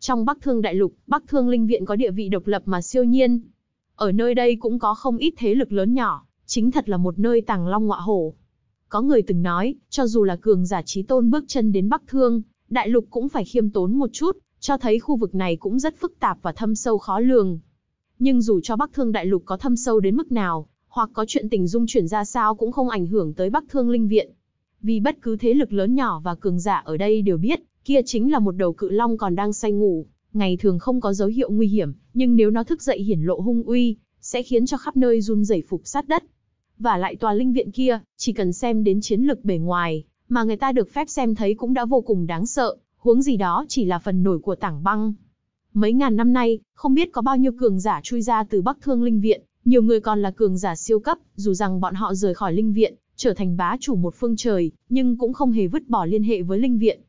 trong Bắc Thương Đại Lục, Bắc Thương Linh Viện có địa vị độc lập mà siêu nhiên. Ở nơi đây cũng có không ít thế lực lớn nhỏ, chính thật là một nơi tàng long ngọa hổ. Có người từng nói, cho dù là cường giả trí tôn bước chân đến Bắc Thương, Đại Lục cũng phải khiêm tốn một chút, cho thấy khu vực này cũng rất phức tạp và thâm sâu khó lường. Nhưng dù cho Bắc Thương Đại Lục có thâm sâu đến mức nào, hoặc có chuyện tình dung chuyển ra sao cũng không ảnh hưởng tới Bắc Thương Linh Viện. Vì bất cứ thế lực lớn nhỏ và cường giả ở đây đều biết, Kia chính là một đầu cự long còn đang say ngủ, ngày thường không có dấu hiệu nguy hiểm, nhưng nếu nó thức dậy hiển lộ hung uy, sẽ khiến cho khắp nơi run rẩy phục sát đất. Và lại tòa linh viện kia, chỉ cần xem đến chiến lực bề ngoài, mà người ta được phép xem thấy cũng đã vô cùng đáng sợ, huống gì đó chỉ là phần nổi của tảng băng. Mấy ngàn năm nay, không biết có bao nhiêu cường giả chui ra từ Bắc Thương Linh Viện, nhiều người còn là cường giả siêu cấp, dù rằng bọn họ rời khỏi Linh Viện, trở thành bá chủ một phương trời, nhưng cũng không hề vứt bỏ liên hệ với Linh Viện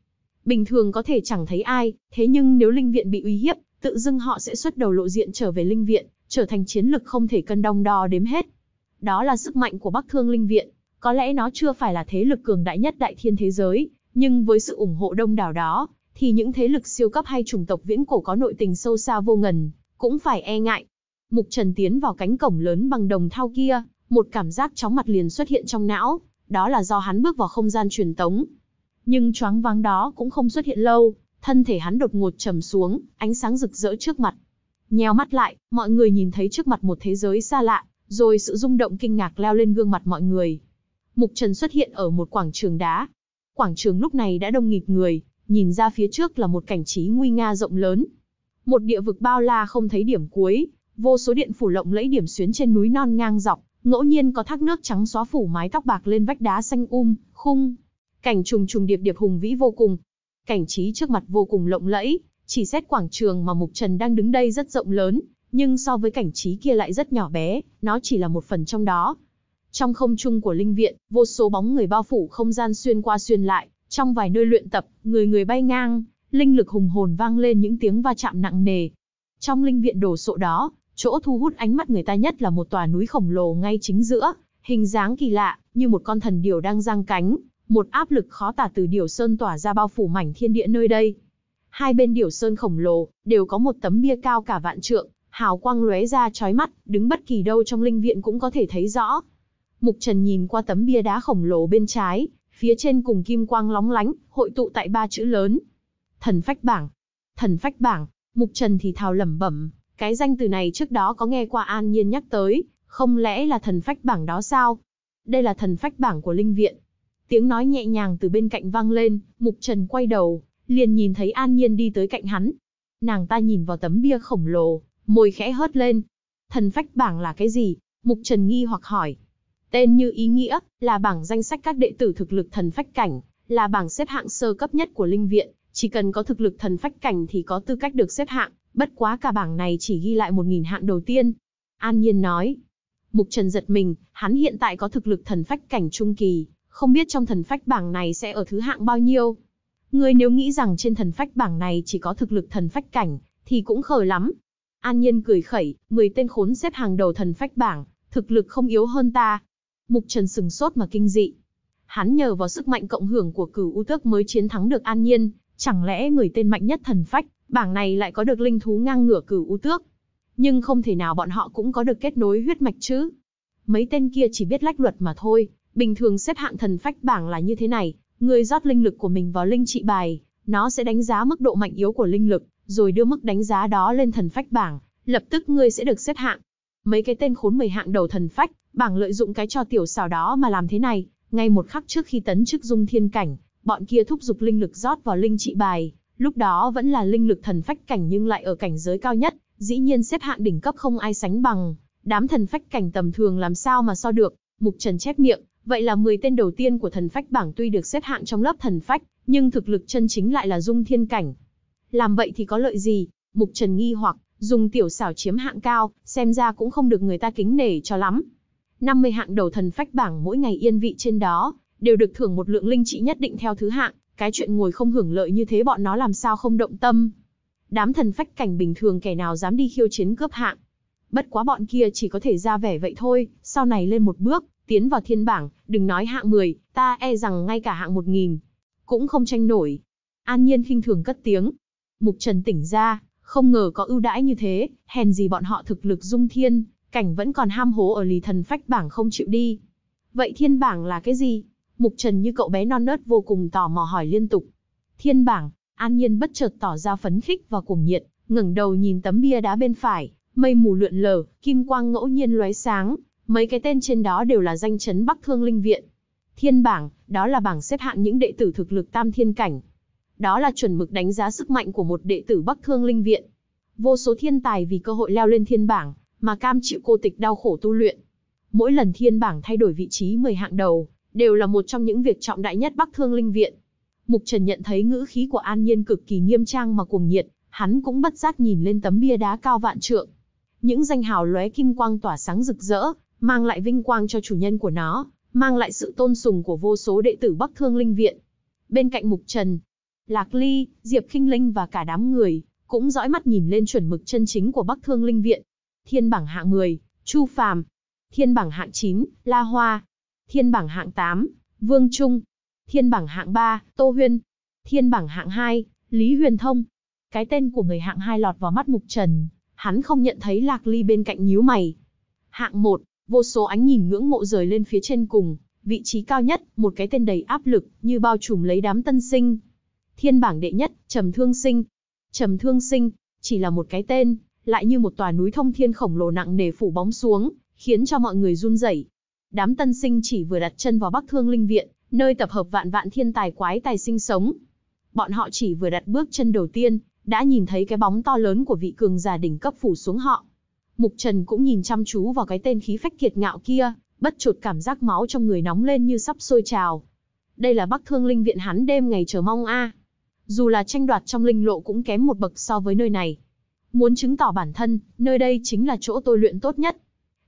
bình thường có thể chẳng thấy ai, thế nhưng nếu linh viện bị uy hiếp, tự dưng họ sẽ xuất đầu lộ diện trở về linh viện, trở thành chiến lực không thể cân đong đo đếm hết. Đó là sức mạnh của Bắc Thương Linh Viện, có lẽ nó chưa phải là thế lực cường đại nhất đại thiên thế giới, nhưng với sự ủng hộ đông đảo đó, thì những thế lực siêu cấp hay chủng tộc viễn cổ có nội tình sâu xa vô ngần, cũng phải e ngại. Mục Trần tiến vào cánh cổng lớn bằng đồng thau kia, một cảm giác chóng mặt liền xuất hiện trong não, đó là do hắn bước vào không gian truyền tống, nhưng choáng váng đó cũng không xuất hiện lâu, thân thể hắn đột ngột trầm xuống, ánh sáng rực rỡ trước mặt. Nheo mắt lại, mọi người nhìn thấy trước mặt một thế giới xa lạ, rồi sự rung động kinh ngạc leo lên gương mặt mọi người. Mục Trần xuất hiện ở một quảng trường đá. Quảng trường lúc này đã đông nghịt người, nhìn ra phía trước là một cảnh trí nguy nga rộng lớn. Một địa vực bao la không thấy điểm cuối, vô số điện phủ lộng lẫy điểm xuyến trên núi non ngang dọc, ngẫu nhiên có thác nước trắng xóa phủ mái tóc bạc lên vách đá xanh um, khung, Cảnh trùng trùng điệp điệp hùng vĩ vô cùng. Cảnh trí trước mặt vô cùng lộng lẫy, chỉ xét quảng trường mà Mục Trần đang đứng đây rất rộng lớn, nhưng so với cảnh trí kia lại rất nhỏ bé, nó chỉ là một phần trong đó. Trong không trung của linh viện, vô số bóng người bao phủ không gian xuyên qua xuyên lại, trong vài nơi luyện tập, người người bay ngang, linh lực hùng hồn vang lên những tiếng va chạm nặng nề. Trong linh viện đồ sộ đó, chỗ thu hút ánh mắt người ta nhất là một tòa núi khổng lồ ngay chính giữa, hình dáng kỳ lạ, như một con thần điểu đang giang cánh, một áp lực khó tả từ Điểu Sơn tỏa ra bao phủ mảnh thiên địa nơi đây. Hai bên Điểu Sơn khổng lồ, đều có một tấm bia cao cả vạn trượng, hào quang lóe ra chói mắt, đứng bất kỳ đâu trong linh viện cũng có thể thấy rõ. Mục Trần nhìn qua tấm bia đá khổng lồ bên trái, phía trên cùng kim quang lóng lánh, hội tụ tại ba chữ lớn. Thần phách bảng. Thần phách bảng, Mục Trần thì thào lẩm bẩm, cái danh từ này trước đó có nghe qua An Nhiên nhắc tới, không lẽ là thần phách bảng đó sao? Đây là thần phách bảng của linh viện, Tiếng nói nhẹ nhàng từ bên cạnh vang lên, Mục Trần quay đầu, liền nhìn thấy An Nhiên đi tới cạnh hắn. Nàng ta nhìn vào tấm bia khổng lồ, môi khẽ hớt lên. Thần phách bảng là cái gì? Mục Trần nghi hoặc hỏi. Tên như ý nghĩa, là bảng danh sách các đệ tử thực lực thần phách cảnh, là bảng xếp hạng sơ cấp nhất của linh viện, chỉ cần có thực lực thần phách cảnh thì có tư cách được xếp hạng, bất quá cả bảng này chỉ ghi lại 1000 hạng đầu tiên. An Nhiên nói. Mục Trần giật mình, hắn hiện tại có thực lực thần phách cảnh trung kỳ, không biết trong thần phách bảng này sẽ ở thứ hạng bao nhiêu. Ngươi nếu nghĩ rằng trên thần phách bảng này chỉ có thực lực thần phách cảnh, thì cũng khờ lắm. An Nhiên cười khẩy, 10 tên khốn xếp hàng đầu thần phách bảng, thực lực không yếu hơn ta. Mục Trần sừng sốt mà kinh dị. Hắn nhờ vào sức mạnh cộng hưởng của cửu ưu tước mới chiến thắng được An Nhiên, chẳng lẽ người tên mạnh nhất thần phách, bảng này lại có được linh thú ngang ngửa cửu ưu tước. Nhưng không thể nào bọn họ cũng có được kết nối huyết mạch chứ. Mấy tên kia chỉ biết lách luật mà thôi, Bình thường xếp hạng thần phách bảng là như thế này, người rót linh lực của mình vào linh trị bài, nó sẽ đánh giá mức độ mạnh yếu của linh lực, rồi đưa mức đánh giá đó lên thần phách bảng, lập tức ngươi sẽ được xếp hạng. Mấy cái tên khốn mười hạng đầu thần phách, bảng lợi dụng cái trò tiểu xảo đó mà làm thế này, ngay một khắc trước khi tấn chức dung thiên cảnh, bọn kia thúc giục linh lực rót vào linh trị bài, lúc đó vẫn là linh lực thần phách cảnh nhưng lại ở cảnh giới cao nhất, dĩ nhiên xếp hạng đỉnh cấp không ai sánh bằng, đám thần phách cảnh tầm thường làm sao mà so được, Mục Trần chép miệng, Vậy là 10 tên đầu tiên của thần phách bảng tuy được xếp hạng trong lớp thần phách, nhưng thực lực chân chính lại là dung thiên cảnh. Làm vậy thì có lợi gì? Mục Trần nghi hoặc, dùng tiểu xảo chiếm hạng cao, xem ra cũng không được người ta kính nể cho lắm. 50 hạng đầu thần phách bảng mỗi ngày yên vị trên đó, đều được thưởng một lượng linh trị nhất định theo thứ hạng, cái chuyện ngồi không hưởng lợi như thế bọn nó làm sao không động tâm. Đám thần phách cảnh bình thường kẻ nào dám đi khiêu chiến cướp hạng. Bất quá bọn kia chỉ có thể ra vẻ vậy thôi, sau này lên một bước, tiến vào thiên bảng, đừng nói hạng 10, ta e rằng ngay cả hạng 1000 cũng không tranh nổi. An Nhiên khinh thường cất tiếng. Mục Trần tỉnh ra, không ngờ có ưu đãi như thế, hèn gì bọn họ thực lực dung thiên, cảnh vẫn còn ham hố ở lì thần phách bảng không chịu đi. Vậy thiên bảng là cái gì? Mục Trần như cậu bé non nớt vô cùng tò mò hỏi liên tục. Thiên bảng, An Nhiên bất chợt tỏ ra phấn khích và cuồng nhiệt, ngẩng đầu nhìn tấm bia đá bên phải, mây mù lượn lờ, kim quang ngẫu nhiên lóe sáng, Mấy cái tên trên đó đều là danh chấn Bắc Thương Linh Viện. Thiên bảng, đó là bảng xếp hạng những đệ tử thực lực tam thiên cảnh. Đó là chuẩn mực đánh giá sức mạnh của một đệ tử Bắc Thương Linh Viện. Vô số thiên tài vì cơ hội leo lên thiên bảng, mà cam chịu cô tịch đau khổ tu luyện. Mỗi lần thiên bảng thay đổi vị trí 10 hạng đầu, đều là một trong những việc trọng đại nhất Bắc Thương Linh Viện. Mục Trần nhận thấy ngữ khí của An Nhiên cực kỳ nghiêm trang mà cuồng nhiệt, hắn cũng bất giác nhìn lên tấm bia đá cao vạn trượng. Những danh hào lóe kim quang tỏa sáng rực rỡ, mang lại vinh quang cho chủ nhân của nó, mang lại sự tôn sùng của vô số đệ tử Bắc Thương Linh Viện. Bên cạnh Mục Trần, Lạc Ly, Diệp Kinh Linh và cả đám người, cũng dõi mắt nhìn lên chuẩn mực chân chính của Bắc Thương Linh Viện. Thiên bảng hạng 10, Chu Phàm. Thiên bảng hạng 9, La Hoa. Thiên bảng hạng 8, Vương Trung. Thiên bảng hạng 3, Tô Huyên. Thiên bảng hạng 2, Lý Huyền Thông. Cái tên của người hạng 2 lọt vào mắt Mục Trần, hắn không nhận thấy Lạc Ly bên cạnh nhíu mày. Hạng 1, Vô số ánh nhìn ngưỡng mộ rời lên phía trên cùng, vị trí cao nhất, một cái tên đầy áp lực, như bao trùm lấy đám tân sinh. Thiên bảng đệ nhất, Trầm Thương Sinh. Trầm Thương Sinh, chỉ là một cái tên, lại như một tòa núi thông thiên khổng lồ nặng nề phủ bóng xuống, khiến cho mọi người run rẩy. Đám tân sinh chỉ vừa đặt chân vào Bắc Thương Linh Viện, nơi tập hợp vạn vạn thiên tài quái tài sinh sống. Bọn họ chỉ vừa đặt bước chân đầu tiên, đã nhìn thấy cái bóng to lớn của vị cường giả đỉnh cấp phủ xuống họ. Mục Trần cũng nhìn chăm chú vào cái tên khí phách kiệt ngạo kia, bất chột cảm giác máu trong người nóng lên như sắp sôi trào. Đây là Bắc Thương Linh viện hắn đêm ngày chờ mong a. Dù là tranh đoạt trong linh lộ cũng kém một bậc so với nơi này. Muốn chứng tỏ bản thân, nơi đây chính là chỗ tôi luyện tốt nhất.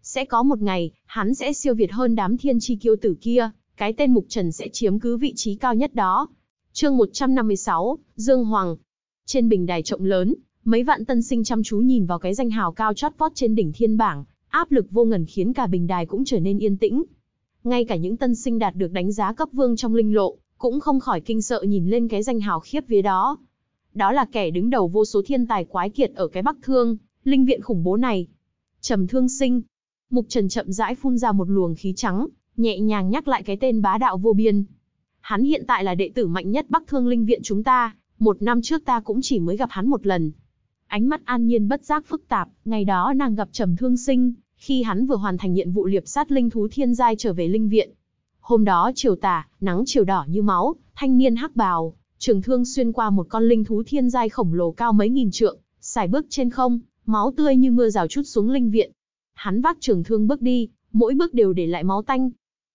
Sẽ có một ngày, hắn sẽ siêu việt hơn đám thiên chi kiêu tử kia, cái tên Mục Trần sẽ chiếm cứ vị trí cao nhất đó. Chương 156, Dương Hoàng. Trên bình đài trọng lớn, Mấy vạn tân sinh chăm chú nhìn vào cái danh hào cao chót vót trên đỉnh thiên bảng, áp lực vô ngần khiến cả bình đài cũng trở nên yên tĩnh. Ngay cả những tân sinh đạt được đánh giá cấp vương trong linh lộ, cũng không khỏi kinh sợ nhìn lên cái danh hào khiếp vía đó. Đó là kẻ đứng đầu vô số thiên tài quái kiệt ở cái Bắc Thương, linh viện khủng bố này. Trầm Thương Sinh. Mục Trần chậm rãi phun ra một luồng khí trắng, nhẹ nhàng nhắc lại cái tên bá đạo vô biên. Hắn hiện tại là đệ tử mạnh nhất Bắc Thương Linh viện chúng ta, một năm trước ta cũng chỉ mới gặp hắn một lần, Ánh mắt An Nhiên bất giác phức tạp, ngày đó nàng gặp Trầm Thương Sinh, khi hắn vừa hoàn thành nhiệm vụ liệp sát linh thú thiên giai trở về linh viện. Hôm đó chiều tà, nắng chiều đỏ như máu, thanh niên hắc bào, trường thương xuyên qua một con linh thú thiên giai khổng lồ cao mấy nghìn trượng, xài bước trên không, máu tươi như mưa rào chút xuống linh viện. Hắn vác trường thương bước đi, mỗi bước đều để lại máu tanh.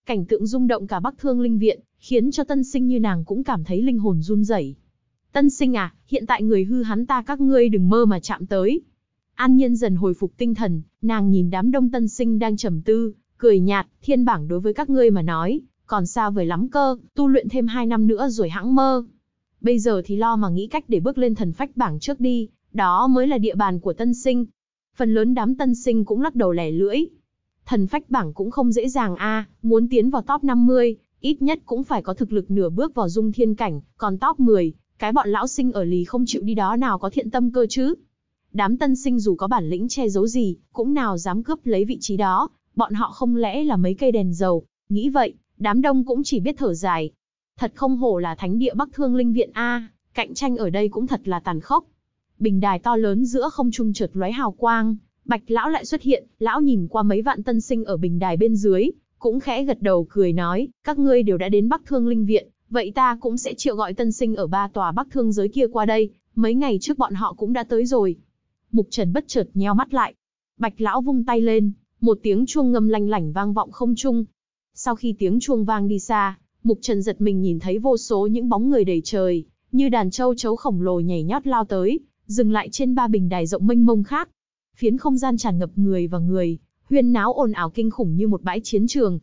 Cảnh tượng rung động cả Bắc Thương linh viện, khiến cho tân sinh như nàng cũng cảm thấy linh hồn run rẩy. Tân sinh à, hiện tại người hư hắn ta các ngươi đừng mơ mà chạm tới. An Nhiên dần hồi phục tinh thần, nàng nhìn đám đông tân sinh đang trầm tư, cười nhạt, thiên bảng đối với các ngươi mà nói, còn xa vời lắm cơ, tu luyện thêm hai năm nữa rồi hãng mơ. Bây giờ thì lo mà nghĩ cách để bước lên thần phách bảng trước đi, đó mới là địa bàn của tân sinh. Phần lớn đám tân sinh cũng lắc đầu lẻ lưỡi. Thần phách bảng cũng không dễ dàng a, muốn tiến vào top 50, ít nhất cũng phải có thực lực nửa bước vào dung thiên cảnh, còn top 10, cái bọn lão sinh ở lì không chịu đi đó nào có thiện tâm cơ chứ. Đám tân sinh dù có bản lĩnh che giấu gì, cũng nào dám cướp lấy vị trí đó, bọn họ không lẽ là mấy cây đèn dầu. Nghĩ vậy, đám đông cũng chỉ biết thở dài. Thật không hổ là thánh địa Bắc Thương Linh Viện A, cạnh tranh ở đây cũng thật là tàn khốc. Bình đài to lớn giữa không trung chợt lóe hào quang, Bạch lão lại xuất hiện, lão nhìn qua mấy vạn tân sinh ở bình đài bên dưới, cũng khẽ gật đầu cười nói, các ngươi đều đã đến Bắc Thương Linh Viện, Vậy ta cũng sẽ triệu gọi tân sinh ở ba tòa bắc thương giới kia qua đây, mấy ngày trước bọn họ cũng đã tới rồi. Mục Trần bất chợt nheo mắt lại. Bạch lão vung tay lên, một tiếng chuông ngâm lanh lảnh vang vọng không trung. Sau khi tiếng chuông vang đi xa, Mục Trần giật mình nhìn thấy vô số những bóng người đầy trời, như đàn châu chấu khổng lồ nhảy nhót lao tới, dừng lại trên ba bình đài rộng mênh mông khác. Phiến không gian tràn ngập người và người, huyên náo ồn ào kinh khủng như một bãi chiến trường.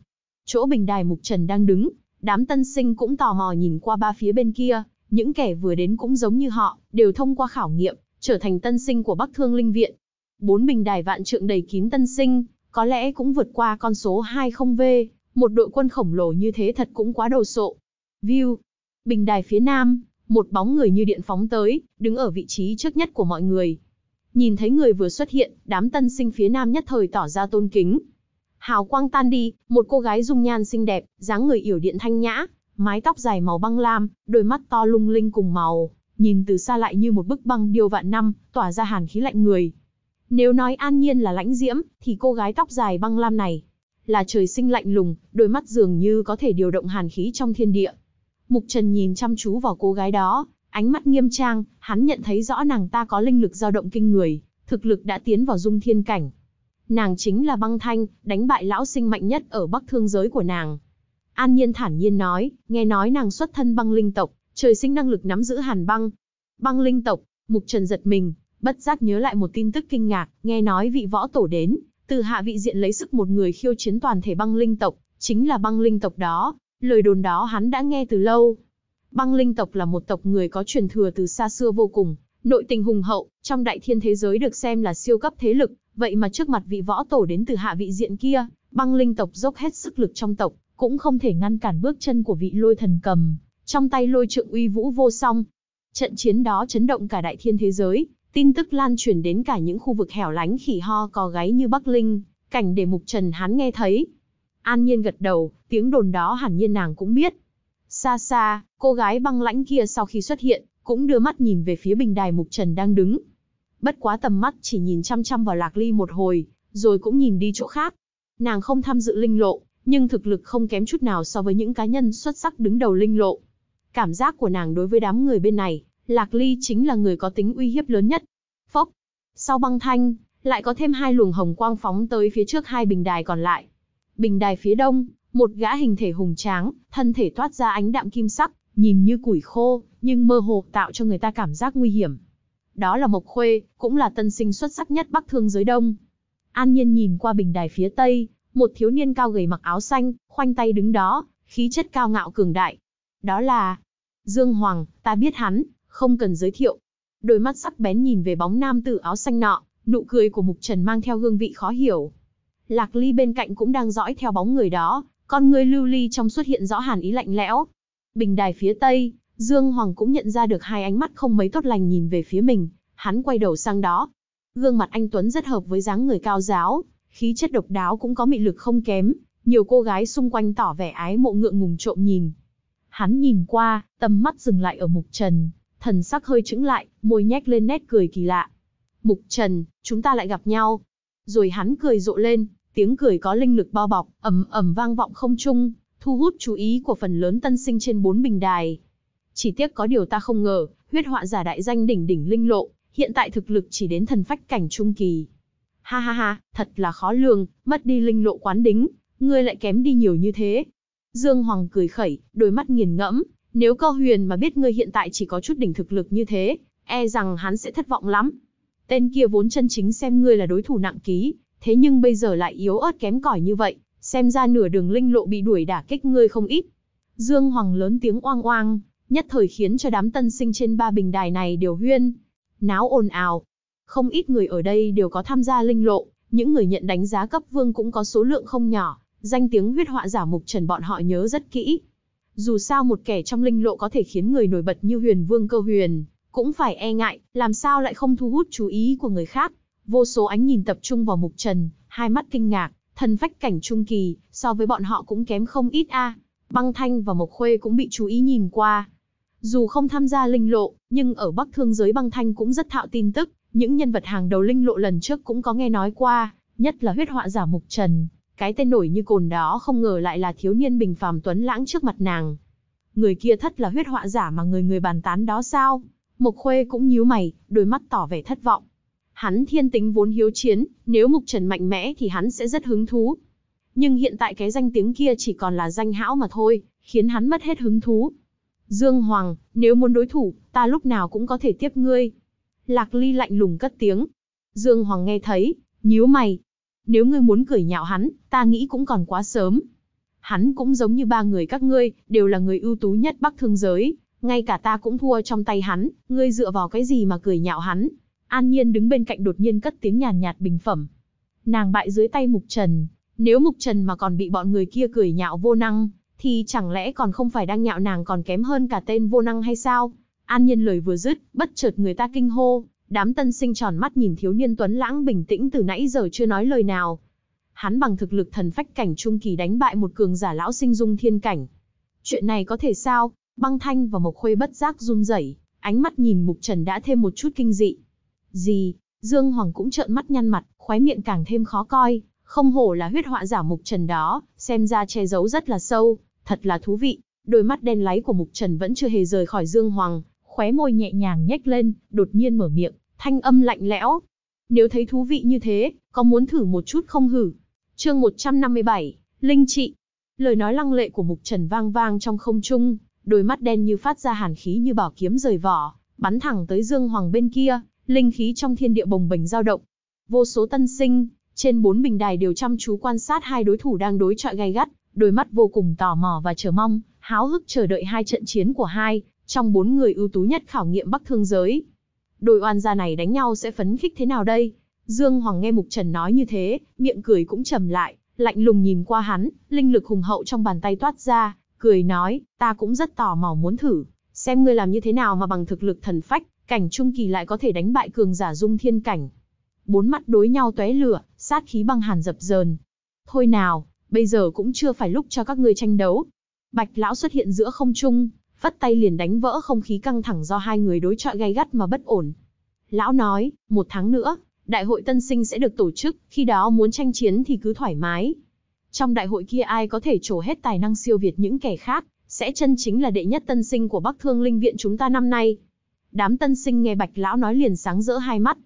Chỗ bình đài Mục Trần đang đứng, Đám tân sinh cũng tò mò nhìn qua ba phía bên kia, những kẻ vừa đến cũng giống như họ, đều thông qua khảo nghiệm, trở thành tân sinh của Bắc Thương Linh Viện. Bốn bình đài vạn trượng đầy kín tân sinh, có lẽ cũng vượt qua con số 20V, một đội quân khổng lồ như thế thật cũng quá đồ sộ. View. Bình đài phía nam, một bóng người như điện phóng tới, đứng ở vị trí trước nhất của mọi người. Nhìn thấy người vừa xuất hiện, đám tân sinh phía nam nhất thời tỏ ra tôn kính, Hào quang tan đi, một cô gái dung nhan xinh đẹp, dáng người yểu điện thanh nhã, mái tóc dài màu băng lam, đôi mắt to lung linh cùng màu, nhìn từ xa lại như một bức băng điêu vạn năm, tỏa ra hàn khí lạnh người. Nếu nói An Nhiên là lãnh diễm, thì cô gái tóc dài băng lam này là trời sinh lạnh lùng, đôi mắt dường như có thể điều động hàn khí trong thiên địa. Mục Trần nhìn chăm chú vào cô gái đó, ánh mắt nghiêm trang, hắn nhận thấy rõ nàng ta có linh lực dao động kinh người, thực lực đã tiến vào dung thiên cảnh, Nàng chính là băng thanh, đánh bại lão sinh mạnh nhất ở bắc thương giới của nàng. An Nhiên thản nhiên nói, nghe nói nàng xuất thân băng linh tộc, trời sinh năng lực nắm giữ hàn băng. Băng linh tộc, Mục Trần giật mình, bất giác nhớ lại một tin tức kinh ngạc, nghe nói vị võ tổ đến, từ hạ vị diện lấy sức một người khiêu chiến toàn thể băng linh tộc, chính là băng linh tộc đó, lời đồn đó hắn đã nghe từ lâu. Băng linh tộc là một tộc người có truyền thừa từ xa xưa vô cùng, nội tình hùng hậu, trong đại thiên thế giới được xem là siêu cấp thế lực, Vậy mà trước mặt vị võ tổ đến từ hạ vị diện kia, băng linh tộc dốc hết sức lực trong tộc, cũng không thể ngăn cản bước chân của vị lôi thần cầm, trong tay lôi trượng uy vũ vô song. Trận chiến đó chấn động cả đại thiên thế giới, tin tức lan truyền đến cả những khu vực hẻo lánh khỉ ho cò gáy như Bắc Linh, cảnh để Mục Trần Hán nghe thấy. An Nhiên gật đầu, tiếng đồn đó hẳn nhiên nàng cũng biết. Xa xa, cô gái băng lãnh kia sau khi xuất hiện, cũng đưa mắt nhìn về phía bình đài Mục Trần đang đứng bất quá tầm mắt chỉ nhìn chăm chăm vào Lạc Ly một hồi, rồi cũng nhìn đi chỗ khác. Nàng không tham dự linh lộ, nhưng thực lực không kém chút nào so với những cá nhân xuất sắc đứng đầu linh lộ. Cảm giác của nàng đối với đám người bên này, Lạc Ly chính là người có tính uy hiếp lớn nhất. Phốc, sau băng thanh, lại có thêm hai luồng hồng quang phóng tới phía trước hai bình đài còn lại. Bình đài phía đông, một gã hình thể hùng tráng, thân thể toát ra ánh đạm kim sắc, nhìn như củi khô, nhưng mơ hồ tạo cho người ta cảm giác nguy hiểm đó là Mộc Khuê, cũng là tân sinh xuất sắc nhất Bắc Thương giới Đông. An Nhiên nhìn qua bình đài phía Tây, một thiếu niên cao gầy mặc áo xanh, khoanh tay đứng đó, khí chất cao ngạo cường đại. Đó là Dương Hoàng, ta biết hắn, không cần giới thiệu. Đôi mắt sắc bén nhìn về bóng nam tử áo xanh nọ, nụ cười của Mục Trần mang theo hương vị khó hiểu. Lạc Ly bên cạnh cũng đang dõi theo bóng người đó, con người lưu ly trong xuất hiện rõ hàn ý lạnh lẽo. Bình đài phía Tây, Dương Hoàng cũng nhận ra được hai ánh mắt không mấy tốt lành nhìn về phía mình, hắn quay đầu sang đó. Gương mặt anh Tuấn rất hợp với dáng người cao giáo, khí chất độc đáo cũng có mị lực không kém, nhiều cô gái xung quanh tỏ vẻ ái mộ ngượng ngùng trộm nhìn. Hắn nhìn qua, tầm mắt dừng lại ở Mục Trần, thần sắc hơi trứng lại, môi nhếch lên nét cười kỳ lạ. Mục Trần, chúng ta lại gặp nhau. Rồi hắn cười rộ lên, tiếng cười có linh lực bao bọc, ầm ầm vang vọng không trung, thu hút chú ý của phần lớn tân sinh trên bốn bình đài. Chỉ tiếc có điều ta không ngờ, huyết họa giả đại danh đỉnh đỉnh linh lộ, hiện tại thực lực chỉ đến thần phách cảnh trung kỳ. Ha ha ha, thật là khó lường, mất đi linh lộ quán đính, ngươi lại kém đi nhiều như thế. Dương Hoàng cười khẩy, đôi mắt nghiền ngẫm, nếu cơ huyền mà biết ngươi hiện tại chỉ có chút đỉnh thực lực như thế, e rằng hắn sẽ thất vọng lắm. Tên kia vốn chân chính xem ngươi là đối thủ nặng ký, thế nhưng bây giờ lại yếu ớt kém cỏi như vậy, xem ra nửa đường linh lộ bị đuổi đả kích ngươi không ít. Dương Hoàng lớn tiếng oang oang, nhất thời khiến cho đám tân sinh trên ba bình đài này đều huyên, náo ồn ào. Không ít người ở đây đều có tham gia linh lộ, những người nhận đánh giá cấp vương cũng có số lượng không nhỏ, danh tiếng huyết họa giả mục trần bọn họ nhớ rất kỹ. Dù sao một kẻ trong linh lộ có thể khiến người nổi bật như huyền vương cơ huyền, cũng phải e ngại, làm sao lại không thu hút chú ý của người khác. Vô số ánh nhìn tập trung vào mục trần, hai mắt kinh ngạc, thần phách cảnh trung kỳ, so với bọn họ cũng kém không ít a. Băng Thanh và Mộc Khuê cũng bị chú ý nhìn qua, dù không tham gia linh lộ, nhưng ở Bắc Thương giới băng thanh cũng rất thạo tin tức, những nhân vật hàng đầu linh lộ lần trước cũng có nghe nói qua, nhất là huyết họa giả Mục Trần, cái tên nổi như cồn đó không ngờ lại là thiếu niên bình phàm tuấn lãng trước mặt nàng. Người kia thất là huyết họa giả mà người người bàn tán đó sao? Mộc Khuê cũng nhíu mày, đôi mắt tỏ vẻ thất vọng. Hắn thiên tính vốn hiếu chiến, nếu Mục Trần mạnh mẽ thì hắn sẽ rất hứng thú. Nhưng hiện tại cái danh tiếng kia chỉ còn là danh hão mà thôi, khiến hắn mất hết hứng thú. Dương Hoàng, nếu muốn đối thủ, ta lúc nào cũng có thể tiếp ngươi. Lạc Ly lạnh lùng cất tiếng. Dương Hoàng nghe thấy, nhíu mày. Nếu ngươi muốn cười nhạo hắn, ta nghĩ cũng còn quá sớm. Hắn cũng giống như ba người các ngươi, đều là người ưu tú nhất Bắc Thương giới. Ngay cả ta cũng thua trong tay hắn, ngươi dựa vào cái gì mà cười nhạo hắn. An Nhiên đứng bên cạnh đột nhiên cất tiếng nhàn nhạt bình phẩm. Nàng bại dưới tay Mục Trần, nếu Mục Trần mà còn bị bọn người kia cười nhạo vô năng, thì chẳng lẽ còn không phải đang nhạo nàng còn kém hơn cả tên vô năng hay sao? An Nhiên lời vừa dứt, bất chợt người ta kinh hô, đám tân sinh tròn mắt nhìn thiếu niên tuấn lãng bình tĩnh từ nãy giờ chưa nói lời nào. Hắn bằng thực lực thần phách cảnh trung kỳ đánh bại một cường giả lão sinh dung thiên cảnh. Chuyện này có thể sao? Băng Thanh và Mộc Khuê bất giác run rẩy, ánh mắt nhìn Mục Trần đã thêm một chút kinh dị. Gì? Dương Hoàng cũng trợn mắt nhăn mặt, khóe miệng càng thêm khó coi, không hổ là huyết họa giả Mục Trần đó, xem ra che giấu rất là sâu, thật là thú vị. Đôi mắt đen láy của Mục Trần vẫn chưa hề rời khỏi Dương Hoàng, khóe môi nhẹ nhàng nhếch lên, đột nhiên mở miệng, thanh âm lạnh lẽo. Nếu thấy thú vị như thế, có muốn thử một chút không hử? Chương 157, Linh trị. Lời nói lăng lệ của Mục Trần vang vang trong không trung, đôi mắt đen như phát ra hàn khí như bảo kiếm rời vỏ, bắn thẳng tới Dương Hoàng bên kia, linh khí trong thiên địa bồng bềnh dao động. Vô số tân sinh, trên bốn bình đài đều chăm chú quan sát hai đối thủ đang đối chọi gay gắt, đôi mắt vô cùng tò mò và chờ mong, háo hức chờ đợi hai trận chiến của hai, trong bốn người ưu tú nhất khảo nghiệm Bắc Thương giới. Đội oan gia này đánh nhau sẽ phấn khích thế nào đây? Dương Hoàng nghe Mục Trần nói như thế, miệng cười cũng trầm lại, lạnh lùng nhìn qua hắn, linh lực hùng hậu trong bàn tay toát ra, cười nói, ta cũng rất tò mò muốn thử, xem ngươi làm như thế nào mà bằng thực lực thần phách, cảnh trung kỳ lại có thể đánh bại cường giả dung thiên cảnh. Bốn mắt đối nhau tóe lửa, sát khí băng hàn dập dờn. Thôi nào, bây giờ cũng chưa phải lúc cho các ngươi tranh đấu. Bạch lão xuất hiện giữa không trung, vắt tay liền đánh vỡ không khí căng thẳng do hai người đối chọi gay gắt mà bất ổn. Lão nói, một tháng nữa, đại hội tân sinh sẽ được tổ chức, khi đó muốn tranh chiến thì cứ thoải mái. Trong đại hội kia ai có thể trổ hết tài năng siêu việt những kẻ khác, sẽ chân chính là đệ nhất tân sinh của Bắc Thương Linh Viện chúng ta năm nay. Đám tân sinh nghe Bạch Lão nói liền sáng rỡ hai mắt.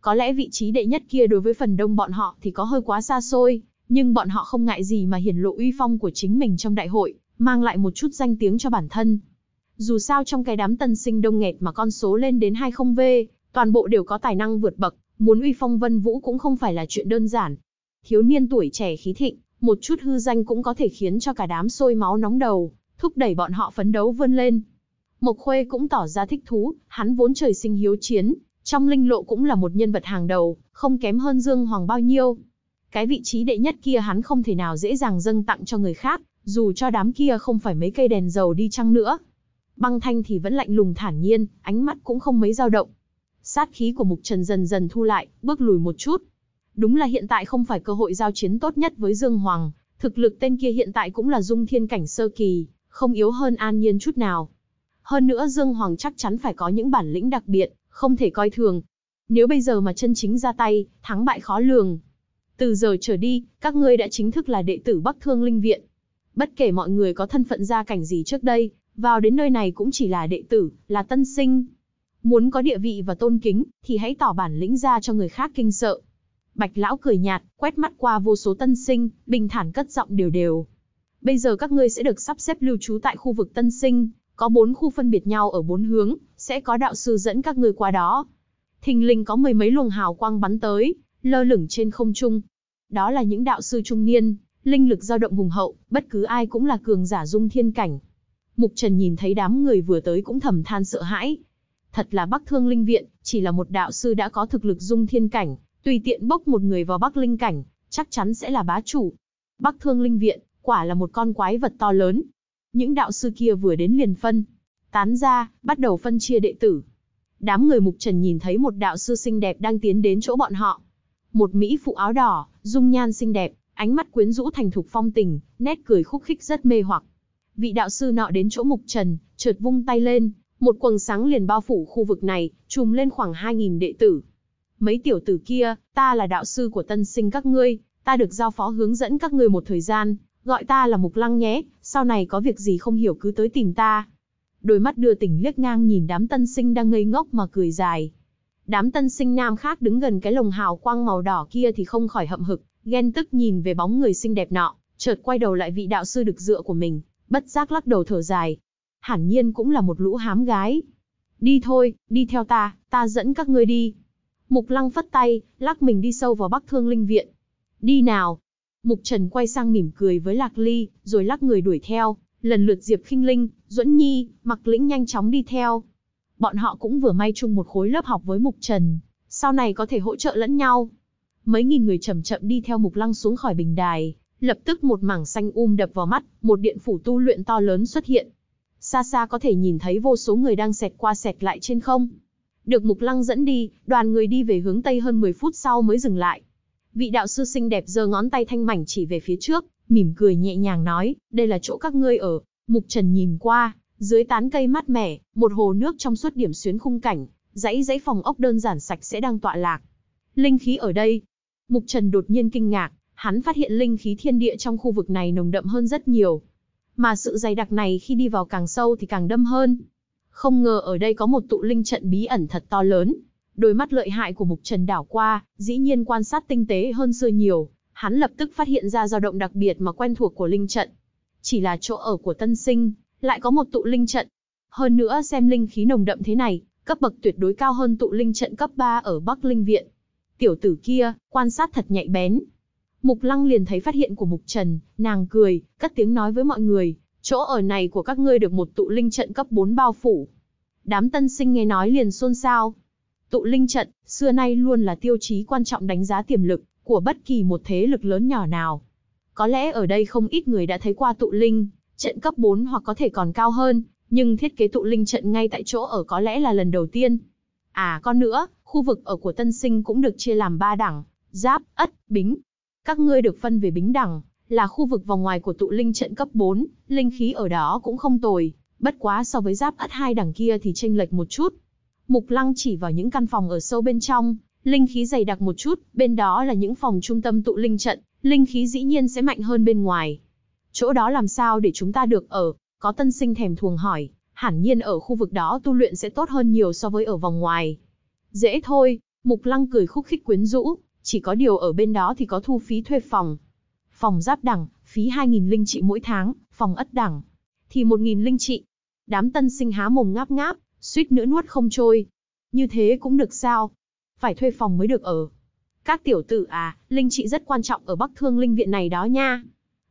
Có lẽ vị trí đệ nhất kia đối với phần đông bọn họ thì có hơi quá xa xôi, nhưng bọn họ không ngại gì mà hiển lộ uy phong của chính mình trong đại hội, mang lại một chút danh tiếng cho bản thân. Dù sao trong cái đám tân sinh đông nghẹt mà con số lên đến 20V, toàn bộ đều có tài năng vượt bậc, muốn uy phong vân vũ cũng không phải là chuyện đơn giản. Thiếu niên tuổi trẻ khí thịnh, một chút hư danh cũng có thể khiến cho cả đám sôi máu nóng đầu, thúc đẩy bọn họ phấn đấu vươn lên. Mộc Khuê cũng tỏ ra thích thú, hắn vốn trời sinh hiếu chiến, trong linh lộ cũng là một nhân vật hàng đầu, không kém hơn Dương Hoàng bao nhiêu. Cái vị trí đệ nhất kia hắn không thể nào dễ dàng dâng tặng cho người khác, dù cho đám kia không phải mấy cây đèn dầu đi chăng nữa. Băng thanh thì vẫn lạnh lùng thản nhiên, ánh mắt cũng không mấy dao động. Sát khí của Mục Trần dần dần thu lại, bước lùi một chút. Đúng là hiện tại không phải cơ hội giao chiến tốt nhất với Dương Hoàng, thực lực tên kia hiện tại cũng là dung thiên cảnh sơ kỳ, không yếu hơn an nhiên chút nào. Hơn nữa Dương Hoàng chắc chắn phải có những bản lĩnh đặc biệt, không thể coi thường. Nếu bây giờ mà chân chính ra tay, thắng bại khó lường, từ giờ trở đi, các ngươi đã chính thức là đệ tử Bắc Thương Linh Viện. Bất kể mọi người có thân phận gia cảnh gì trước đây, vào đến nơi này cũng chỉ là đệ tử, là tân sinh. Muốn có địa vị và tôn kính, thì hãy tỏ bản lĩnh ra cho người khác kinh sợ. Bạch lão cười nhạt, quét mắt qua vô số tân sinh, bình thản cất giọng đều đều. Bây giờ các ngươi sẽ được sắp xếp lưu trú tại khu vực tân sinh, có bốn khu phân biệt nhau ở bốn hướng, sẽ có đạo sư dẫn các ngươi qua đó. Thình linh có mười mấy luồng hào quang bắn tới, lơ lửng trên không trung, đó là những đạo sư trung niên, linh lực dao động hùng hậu, bất cứ ai cũng là cường giả dung thiên cảnh. Mục Trần nhìn thấy đám người vừa tới cũng thầm than sợ hãi. Thật là Bắc Thương Linh Viện, chỉ là một đạo sư đã có thực lực dung thiên cảnh, tùy tiện bốc một người vào Bắc Linh Cảnh, chắc chắn sẽ là bá chủ. Bắc Thương Linh Viện, quả là một con quái vật to lớn. Những đạo sư kia vừa đến liền phân, tán ra, bắt đầu phân chia đệ tử. Đám người Mục Trần nhìn thấy một đạo sư xinh đẹp đang tiến đến chỗ bọn họ, một mỹ phụ áo đỏ, dung nhan xinh đẹp, ánh mắt quyến rũ thành thục phong tình, nét cười khúc khích rất mê hoặc. Vị đạo sư nọ đến chỗ Mục Trần, chợt vung tay lên, một quầng sáng liền bao phủ khu vực này, trùm lên khoảng 2000 đệ tử. Mấy tiểu tử kia, ta là đạo sư của tân sinh các ngươi, ta được giao phó hướng dẫn các ngươi một thời gian, gọi ta là Mục Lăng nhé, sau này có việc gì không hiểu cứ tới tìm ta. Đôi mắt đưa tỉnh liếc ngang nhìn đám tân sinh đang ngây ngốc mà cười dài, Đám tân sinh nam khác đứng gần cái lồng hào quang màu đỏ kia thì không khỏi hậm hực, ghen tức nhìn về bóng người xinh đẹp nọ, chợt quay đầu lại vị đạo sư được dựa của mình, bất giác lắc đầu thở dài. Hẳn nhiên cũng là một lũ hám gái. Đi thôi, đi theo ta, ta dẫn các ngươi đi. Mục lăng phất tay, lắc mình đi sâu vào Bắc Thương Linh Viện. Đi nào. Mục Trần quay sang mỉm cười với Lạc Ly, rồi lắc người đuổi theo. Lần lượt Diệp khinh Linh, Duẫn Nhi, Mặc Lĩnh nhanh chóng đi theo bọn họ cũng vừa may chung một khối lớp học với Mục Trần, sau này có thể hỗ trợ lẫn nhau. Mấy nghìn người chậm chậm đi theo Mục Lăng xuống khỏi bình đài, lập tức một mảng xanh um đập vào mắt, một điện phủ tu luyện to lớn xuất hiện. Xa xa có thể nhìn thấy vô số người đang xẹt qua xẹt lại trên không. Được Mục Lăng dẫn đi, đoàn người đi về hướng Tây hơn 10 phút sau mới dừng lại. Vị đạo sư xinh đẹp giơ ngón tay thanh mảnh chỉ về phía trước, mỉm cười nhẹ nhàng nói, đây là chỗ các ngươi ở. Mục Trần nhìn qua, dưới tán cây mát mẻ, một hồ nước trong suốt điểm xuyến khung cảnh, dãy dãy phòng ốc đơn giản sạch sẽ đang tọa lạc. Linh khí ở đây. Mục Trần đột nhiên kinh ngạc, hắn phát hiện linh khí thiên địa trong khu vực này nồng đậm hơn rất nhiều. Mà sự dày đặc này khi đi vào càng sâu thì càng đâm hơn. Không ngờ ở đây có một tụ linh trận bí ẩn thật to lớn. Đôi mắt lợi hại của Mục Trần đảo qua, dĩ nhiên quan sát tinh tế hơn xưa nhiều. Hắn lập tức phát hiện ra dao động đặc biệt mà quen thuộc của linh trận. Chỉ là chỗ ở của tân sinh, lại có một tụ linh trận. Hơn nữa xem linh khí nồng đậm thế này, cấp bậc tuyệt đối cao hơn tụ linh trận cấp 3 ở Bắc Linh Viện. Tiểu tử kia, quan sát thật nhạy bén. Mục Lăng liền thấy phát hiện của Mục Trần, nàng cười, cất tiếng nói với mọi người, chỗ ở này của các ngươi được một tụ linh trận cấp 4 bao phủ. Đám tân sinh nghe nói liền xôn xao. Tụ linh trận, xưa nay luôn là tiêu chí quan trọng đánh giá tiềm lực của bất kỳ một thế lực lớn nhỏ nào. Có lẽ ở đây không ít người đã thấy qua tụ linh, trận cấp 4 hoặc có thể còn cao hơn, nhưng thiết kế tụ linh trận ngay tại chỗ ở có lẽ là lần đầu tiên. À còn nữa, khu vực ở của tân sinh cũng được chia làm 3 đẳng, giáp, ất, bính. Các ngươi được phân về bính đẳng, là khu vực vòng ngoài của tụ linh trận cấp 4, linh khí ở đó cũng không tồi, bất quá so với giáp ất hai đẳng kia thì chênh lệch một chút. Mục Lăng chỉ vào những căn phòng ở sâu bên trong, linh khí dày đặc một chút, bên đó là những phòng trung tâm tụ linh trận, linh khí dĩ nhiên sẽ mạnh hơn bên ngoài, chỗ đó làm sao để chúng ta được ở, có tân sinh thèm thuồng hỏi, hẳn nhiên ở khu vực đó tu luyện sẽ tốt hơn nhiều so với ở vòng ngoài. Dễ thôi, Mục Lăng cười khúc khích quyến rũ, chỉ có điều ở bên đó thì có thu phí thuê phòng. Phòng giáp đẳng, phí 2.000 linh trị mỗi tháng, phòng ất đẳng, thì 1.000 linh trị. Đám tân sinh há mồm ngáp ngáp, suýt nữa nuốt không trôi. Như thế cũng được sao? Phải thuê phòng mới được ở. Các tiểu tử à, linh trị rất quan trọng ở Bắc Thương Linh Viện này đó nha.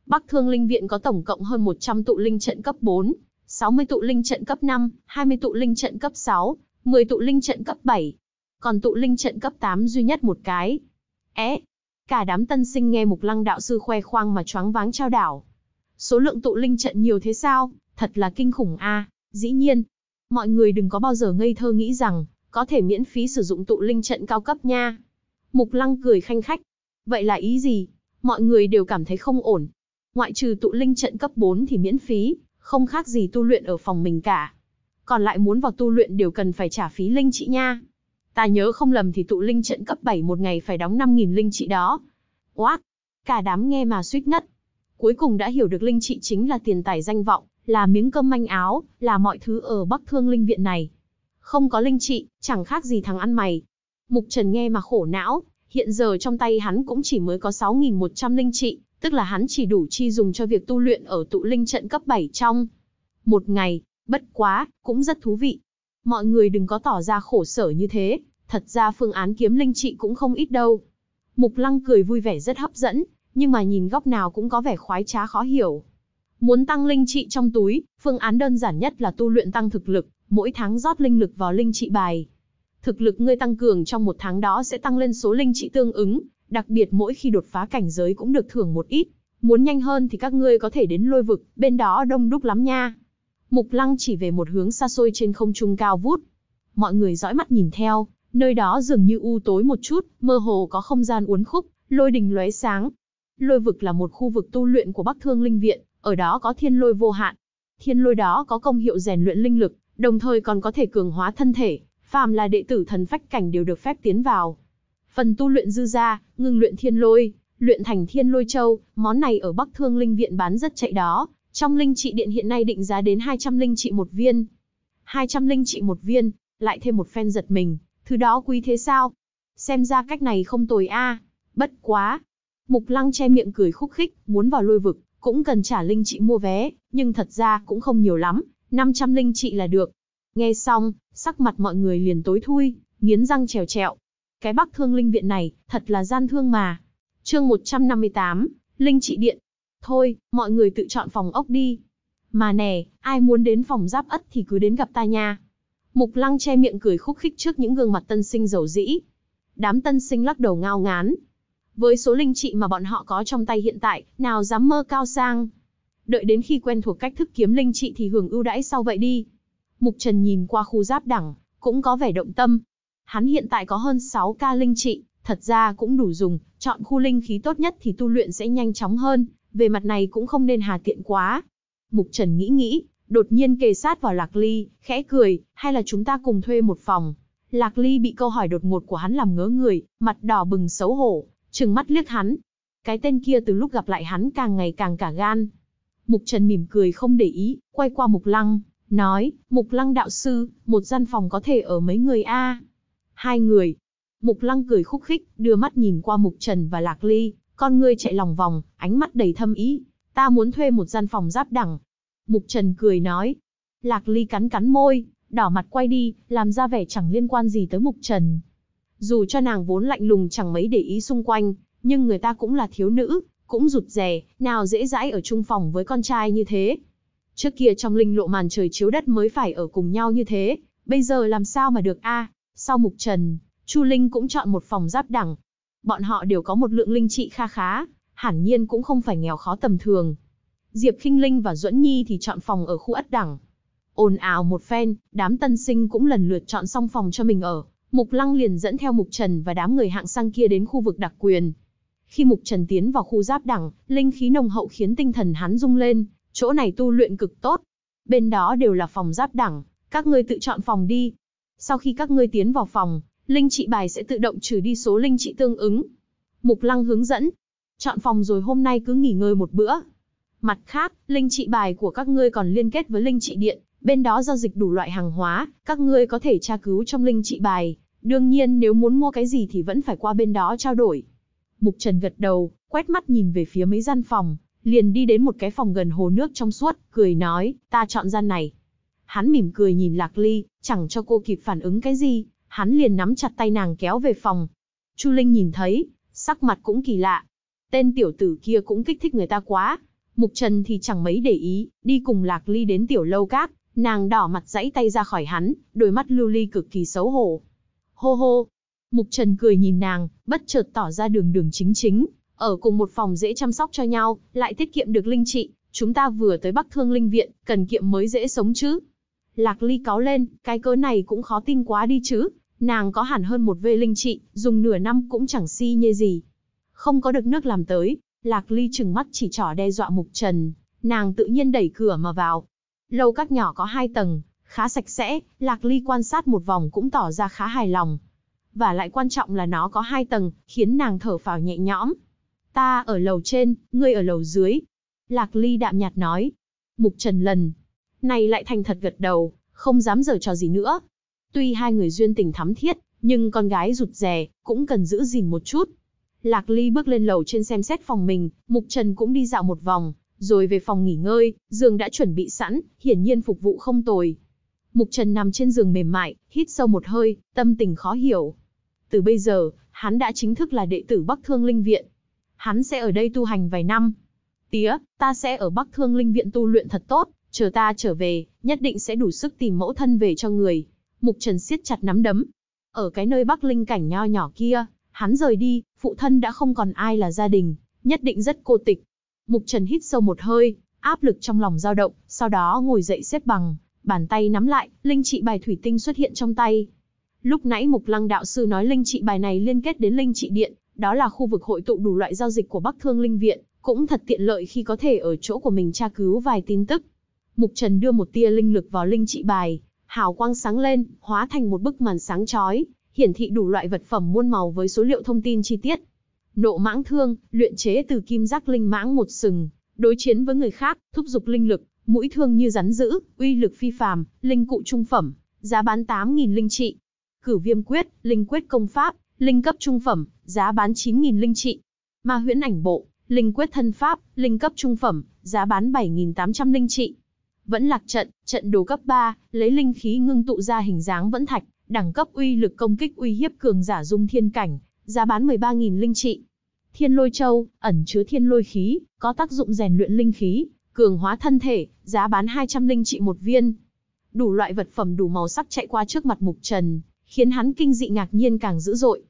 Bắc Thương Linh Viện có tổng cộng hơn 100 tụ linh trận cấp 4, 60 tụ linh trận cấp 5, 20 tụ linh trận cấp 6, 10 tụ linh trận cấp 7. Còn tụ linh trận cấp 8 duy nhất một cái. É, cả đám tân sinh nghe mục lăng đạo sư khoe khoang mà choáng váng trao đảo. Số lượng tụ linh trận nhiều thế sao, thật là kinh khủng a. À. Dĩ nhiên, mọi người đừng có bao giờ ngây thơ nghĩ rằng, có thể miễn phí sử dụng tụ linh trận cao cấp nha. Mục lăng cười khanh khách. Vậy là ý gì? Mọi người đều cảm thấy không ổn, ngoại trừ tụ linh trận cấp 4 thì miễn phí, không khác gì tu luyện ở phòng mình cả. Còn lại muốn vào tu luyện đều cần phải trả phí linh trị nha. Ta nhớ không lầm thì tụ linh trận cấp 7 một ngày phải đóng 5.000 linh trị đó. Oác! Cả đám nghe mà suýt ngất. Cuối cùng đã hiểu được linh trị chính là tiền tài danh vọng, là miếng cơm manh áo, là mọi thứ ở Bắc Thương Linh Viện này. Không có linh trị, chẳng khác gì thằng ăn mày. Mục Trần nghe mà khổ não, hiện giờ trong tay hắn cũng chỉ mới có 6.100 linh trị, tức là hắn chỉ đủ chi dùng cho việc tu luyện ở tụ linh trận cấp 7 trong. Một ngày, bất quá, cũng rất thú vị. Mọi người đừng có tỏ ra khổ sở như thế, thật ra phương án kiếm linh trị cũng không ít đâu. Mục lăng cười vui vẻ rất hấp dẫn, nhưng mà nhìn góc nào cũng có vẻ khoái trá khó hiểu. Muốn tăng linh trị trong túi, phương án đơn giản nhất là tu luyện tăng thực lực, mỗi tháng rót linh lực vào linh trị bài. Thực lực ngươi tăng cường trong một tháng đó sẽ tăng lên số linh trị tương ứng, đặc biệt mỗi khi đột phá cảnh giới cũng được thưởng một ít. Muốn nhanh hơn thì các ngươi có thể đến lôi vực, bên đó đông đúc lắm nha. Mục lăng chỉ về một hướng xa xôi trên không trung cao vút. Mọi người dõi mắt nhìn theo, nơi đó dường như u tối một chút, mơ hồ có không gian uốn khúc, lôi đình lóe sáng. Lôi vực là một khu vực tu luyện của Bắc Thương Linh Viện, ở đó có thiên lôi vô hạn. Thiên lôi đó có công hiệu rèn luyện linh lực, đồng thời còn có thể cường hóa thân thể, phàm là đệ tử thần phách cảnh đều được phép tiến vào. Phần tu luyện dư ra, ngưng luyện thiên lôi, luyện thành thiên lôi châu, món này ở Bắc Thương Linh Viện bán rất chạy đó. Trong linh trị điện hiện nay định giá đến 200 linh trị một viên. 200 linh trị một viên, lại thêm một phen giật mình, thứ đó quý thế sao? Xem ra cách này không tồi a. Bất quá. Mục Lăng che miệng cười khúc khích, muốn vào lôi vực, cũng cần trả linh trị mua vé, nhưng thật ra cũng không nhiều lắm, 500 linh trị là được. Nghe xong, sắc mặt mọi người liền tối thui, nghiến răng trèo trẹo, cái Bắc Thương Linh Viện này, thật là gian thương mà. chương 158, Linh Trị Điện. Thôi, mọi người tự chọn phòng ốc đi. Mà nè, ai muốn đến phòng giáp ất thì cứ đến gặp ta nha. Mục Lăng che miệng cười khúc khích trước những gương mặt tân sinh giàu dĩ. Đám tân sinh lắc đầu ngao ngán. Với số linh trị mà bọn họ có trong tay hiện tại, nào dám mơ cao sang. Đợi đến khi quen thuộc cách thức kiếm linh trị thì hưởng ưu đãi sau vậy đi. Mục Trần nhìn qua khu giáp đẳng, cũng có vẻ động tâm, Hắn hiện tại có hơn 6k linh trị, thật ra cũng đủ dùng, chọn khu linh khí tốt nhất thì tu luyện sẽ nhanh chóng hơn, về mặt này cũng không nên hà tiện quá. Mục Trần nghĩ nghĩ, đột nhiên kề sát vào Lạc Ly, khẽ cười, hay là chúng ta cùng thuê một phòng. Lạc Ly bị câu hỏi đột ngột của hắn làm ngớ người, mặt đỏ bừng xấu hổ, trừng mắt liếc hắn. Cái tên kia từ lúc gặp lại hắn càng ngày càng cả gan. Mục Trần mỉm cười không để ý, quay qua Mục Lăng, nói, Mục Lăng đạo sư, một gian phòng có thể ở mấy người a? À? Hai người. Mục Lăng cười khúc khích, đưa mắt nhìn qua Mục Trần và Lạc Ly, con ngươi chạy lòng vòng, ánh mắt đầy thâm ý. Ta muốn thuê một gian phòng giáp đẳng. Mục Trần cười nói. Lạc Ly cắn cắn môi, đỏ mặt quay đi, làm ra vẻ chẳng liên quan gì tới Mục Trần. Dù cho nàng vốn lạnh lùng chẳng mấy để ý xung quanh, nhưng người ta cũng là thiếu nữ, cũng rụt rè, nào dễ dãi ở chung phòng với con trai như thế. Trước kia trong linh lộ màn trời chiếu đất mới phải ở cùng nhau như thế, bây giờ làm sao mà được a? À? Sau mục trần, Chu Linh cũng chọn một phòng giáp đẳng. Bọn họ đều có một lượng linh trị kha khá, hẳn nhiên cũng không phải nghèo khó tầm thường. Diệp Kinh Linh và Duẫn Nhi thì chọn phòng ở khu ất đẳng. Ồn ào một phen, đám tân sinh cũng lần lượt chọn xong phòng cho mình ở. Mục Lăng liền dẫn theo Mục Trần và đám người hạng sang kia đến khu vực đặc quyền. Khi Mục Trần tiến vào khu giáp đẳng, linh khí nồng hậu khiến tinh thần hắn rung lên, chỗ này tu luyện cực tốt. Bên đó đều là phòng giáp đẳng, các ngươi tự chọn phòng đi, sau khi các ngươi tiến vào phòng, linh trị bài sẽ tự động trừ đi số linh trị tương ứng. Mục Lăng hướng dẫn. Chọn phòng rồi hôm nay cứ nghỉ ngơi một bữa. Mặt khác, linh trị bài của các ngươi còn liên kết với linh trị điện, bên đó giao dịch đủ loại hàng hóa, các ngươi có thể tra cứu trong linh trị bài. Đương nhiên nếu muốn mua cái gì thì vẫn phải qua bên đó trao đổi. Mục Trần gật đầu, quét mắt nhìn về phía mấy gian phòng, liền đi đến một cái phòng gần hồ nước trong suốt, cười nói, ta chọn gian này. Hắn mỉm cười nhìn Lạc Ly, chẳng cho cô kịp phản ứng cái gì, hắn liền nắm chặt tay nàng kéo về phòng. Chu Linh nhìn thấy, sắc mặt cũng kỳ lạ. Tên tiểu tử kia cũng kích thích người ta quá. Mục Trần thì chẳng mấy để ý, đi cùng Lạc Ly đến tiểu lâu cát, nàng đỏ mặt dãy tay ra khỏi hắn, đôi mắt lưu ly cực kỳ xấu hổ. Hô hô, Mục Trần cười nhìn nàng, bất chợt tỏ ra đường đường chính chính, ở cùng một phòng dễ chăm sóc cho nhau, lại tiết kiệm được linh trị, chúng ta vừa tới Bắc Thương Linh Viện, cần kiệm mới dễ sống chứ. Lạc Ly cáo lên, cái cớ này cũng khó tin quá đi chứ. Nàng có hẳn hơn một vê linh trị, dùng nửa năm cũng chẳng si như gì. Không có được nước làm tới, Lạc Ly trừng mắt chỉ trỏ đe dọa Mục Trần. Nàng tự nhiên đẩy cửa mà vào. Lâu các nhỏ có hai tầng, khá sạch sẽ, Lạc Ly quan sát một vòng cũng tỏ ra khá hài lòng. Và lại quan trọng là nó có hai tầng, khiến nàng thở phào nhẹ nhõm. Ta ở lầu trên, ngươi ở lầu dưới. Lạc Ly đạm nhạt nói. Mục Trần lần này lại thành thật gật đầu, không dám giở trò gì nữa. Tuy hai người duyên tình thắm thiết, nhưng con gái rụt rè, cũng cần giữ gìn một chút. Lạc Ly bước lên lầu trên xem xét phòng mình, Mục Trần cũng đi dạo một vòng, rồi về phòng nghỉ ngơi, giường đã chuẩn bị sẵn, hiển nhiên phục vụ không tồi. Mục Trần nằm trên giường mềm mại, hít sâu một hơi, tâm tình khó hiểu. Từ bây giờ, hắn đã chính thức là đệ tử Bắc Thương Linh Viện. Hắn sẽ ở đây tu hành vài năm. Tía, ta sẽ ở Bắc Thương Linh Viện tu luyện thật tốt, chờ ta trở về, nhất định sẽ đủ sức tìm mẫu thân về cho người. Mục Trần siết chặt nắm đấm. Ở cái nơi Bắc Linh cảnh nho nhỏ kia, hắn rời đi, phụ thân đã không còn ai là gia đình, nhất định rất cô tịch. Mục Trần hít sâu một hơi, áp lực trong lòng dao động, sau đó ngồi dậy xếp bằng, bàn tay nắm lại, linh trị bài thủy tinh xuất hiện trong tay. Lúc nãy Mục Lăng đạo sư nói linh trị bài này liên kết đến linh trị điện, đó là khu vực hội tụ đủ loại giao dịch của Bắc Thương Linh Viện, cũng thật tiện lợi khi có thể ở chỗ của mình tra cứu vài tin tức, Mục Trần đưa một tia linh lực vào linh trị bài, hào quang sáng lên, hóa thành một bức màn sáng chói, hiển thị đủ loại vật phẩm muôn màu với số liệu thông tin chi tiết. Nộ mãng thương, luyện chế từ kim giác linh mãng một sừng, đối chiến với người khác, thúc giục linh lực, mũi thương như rắn dữ, uy lực phi phàm, linh cụ trung phẩm, giá bán 8.000 linh trị. Cử viêm quyết, linh quyết công pháp, linh cấp trung phẩm, giá bán 9.000 linh trị. Ma huyễn ảnh bộ, linh quyết thân pháp, linh cấp trung phẩm, giá bán 7.800 linh trị. Vẫn lạc trận, trận đồ cấp 3, lấy linh khí ngưng tụ ra hình dáng vẫn thạch, đẳng cấp uy lực công kích uy hiếp cường giả dung thiên cảnh, giá bán 13.000 linh trị. Thiên lôi châu, ẩn chứa thiên lôi khí, có tác dụng rèn luyện linh khí, cường hóa thân thể, giá bán 200 linh trị một viên. Đủ loại vật phẩm đủ màu sắc chạy qua trước mặt Mục Trần, khiến hắn kinh dị ngạc nhiên càng dữ dội.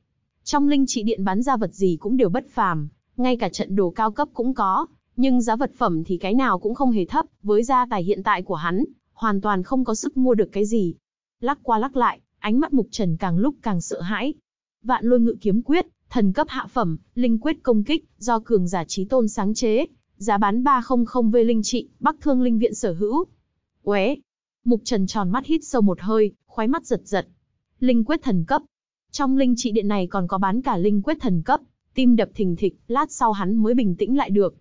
Trong linh trị điện bán ra vật gì cũng đều bất phàm, ngay cả trận đồ cao cấp cũng có, nhưng giá vật phẩm thì cái nào cũng không hề thấp, với gia tài hiện tại của hắn, hoàn toàn không có sức mua được cái gì. Lắc qua lắc lại, ánh mắt Mục Trần càng lúc càng sợ hãi. Vạn lôi ngự kiếm quyết, thần cấp hạ phẩm, linh quyết công kích, do cường giả trí tôn sáng chế, giá bán 300 v linh trị, Bắc Thương Linh Viện sở hữu. Ué! Mục Trần tròn mắt hít sâu một hơi, khoái mắt giật giật. Linh quyết thần cấp. Trong linh trị điện này còn có bán cả linh quyết thần cấp, tim đập thình thịch, lát sau hắn mới bình tĩnh lại được.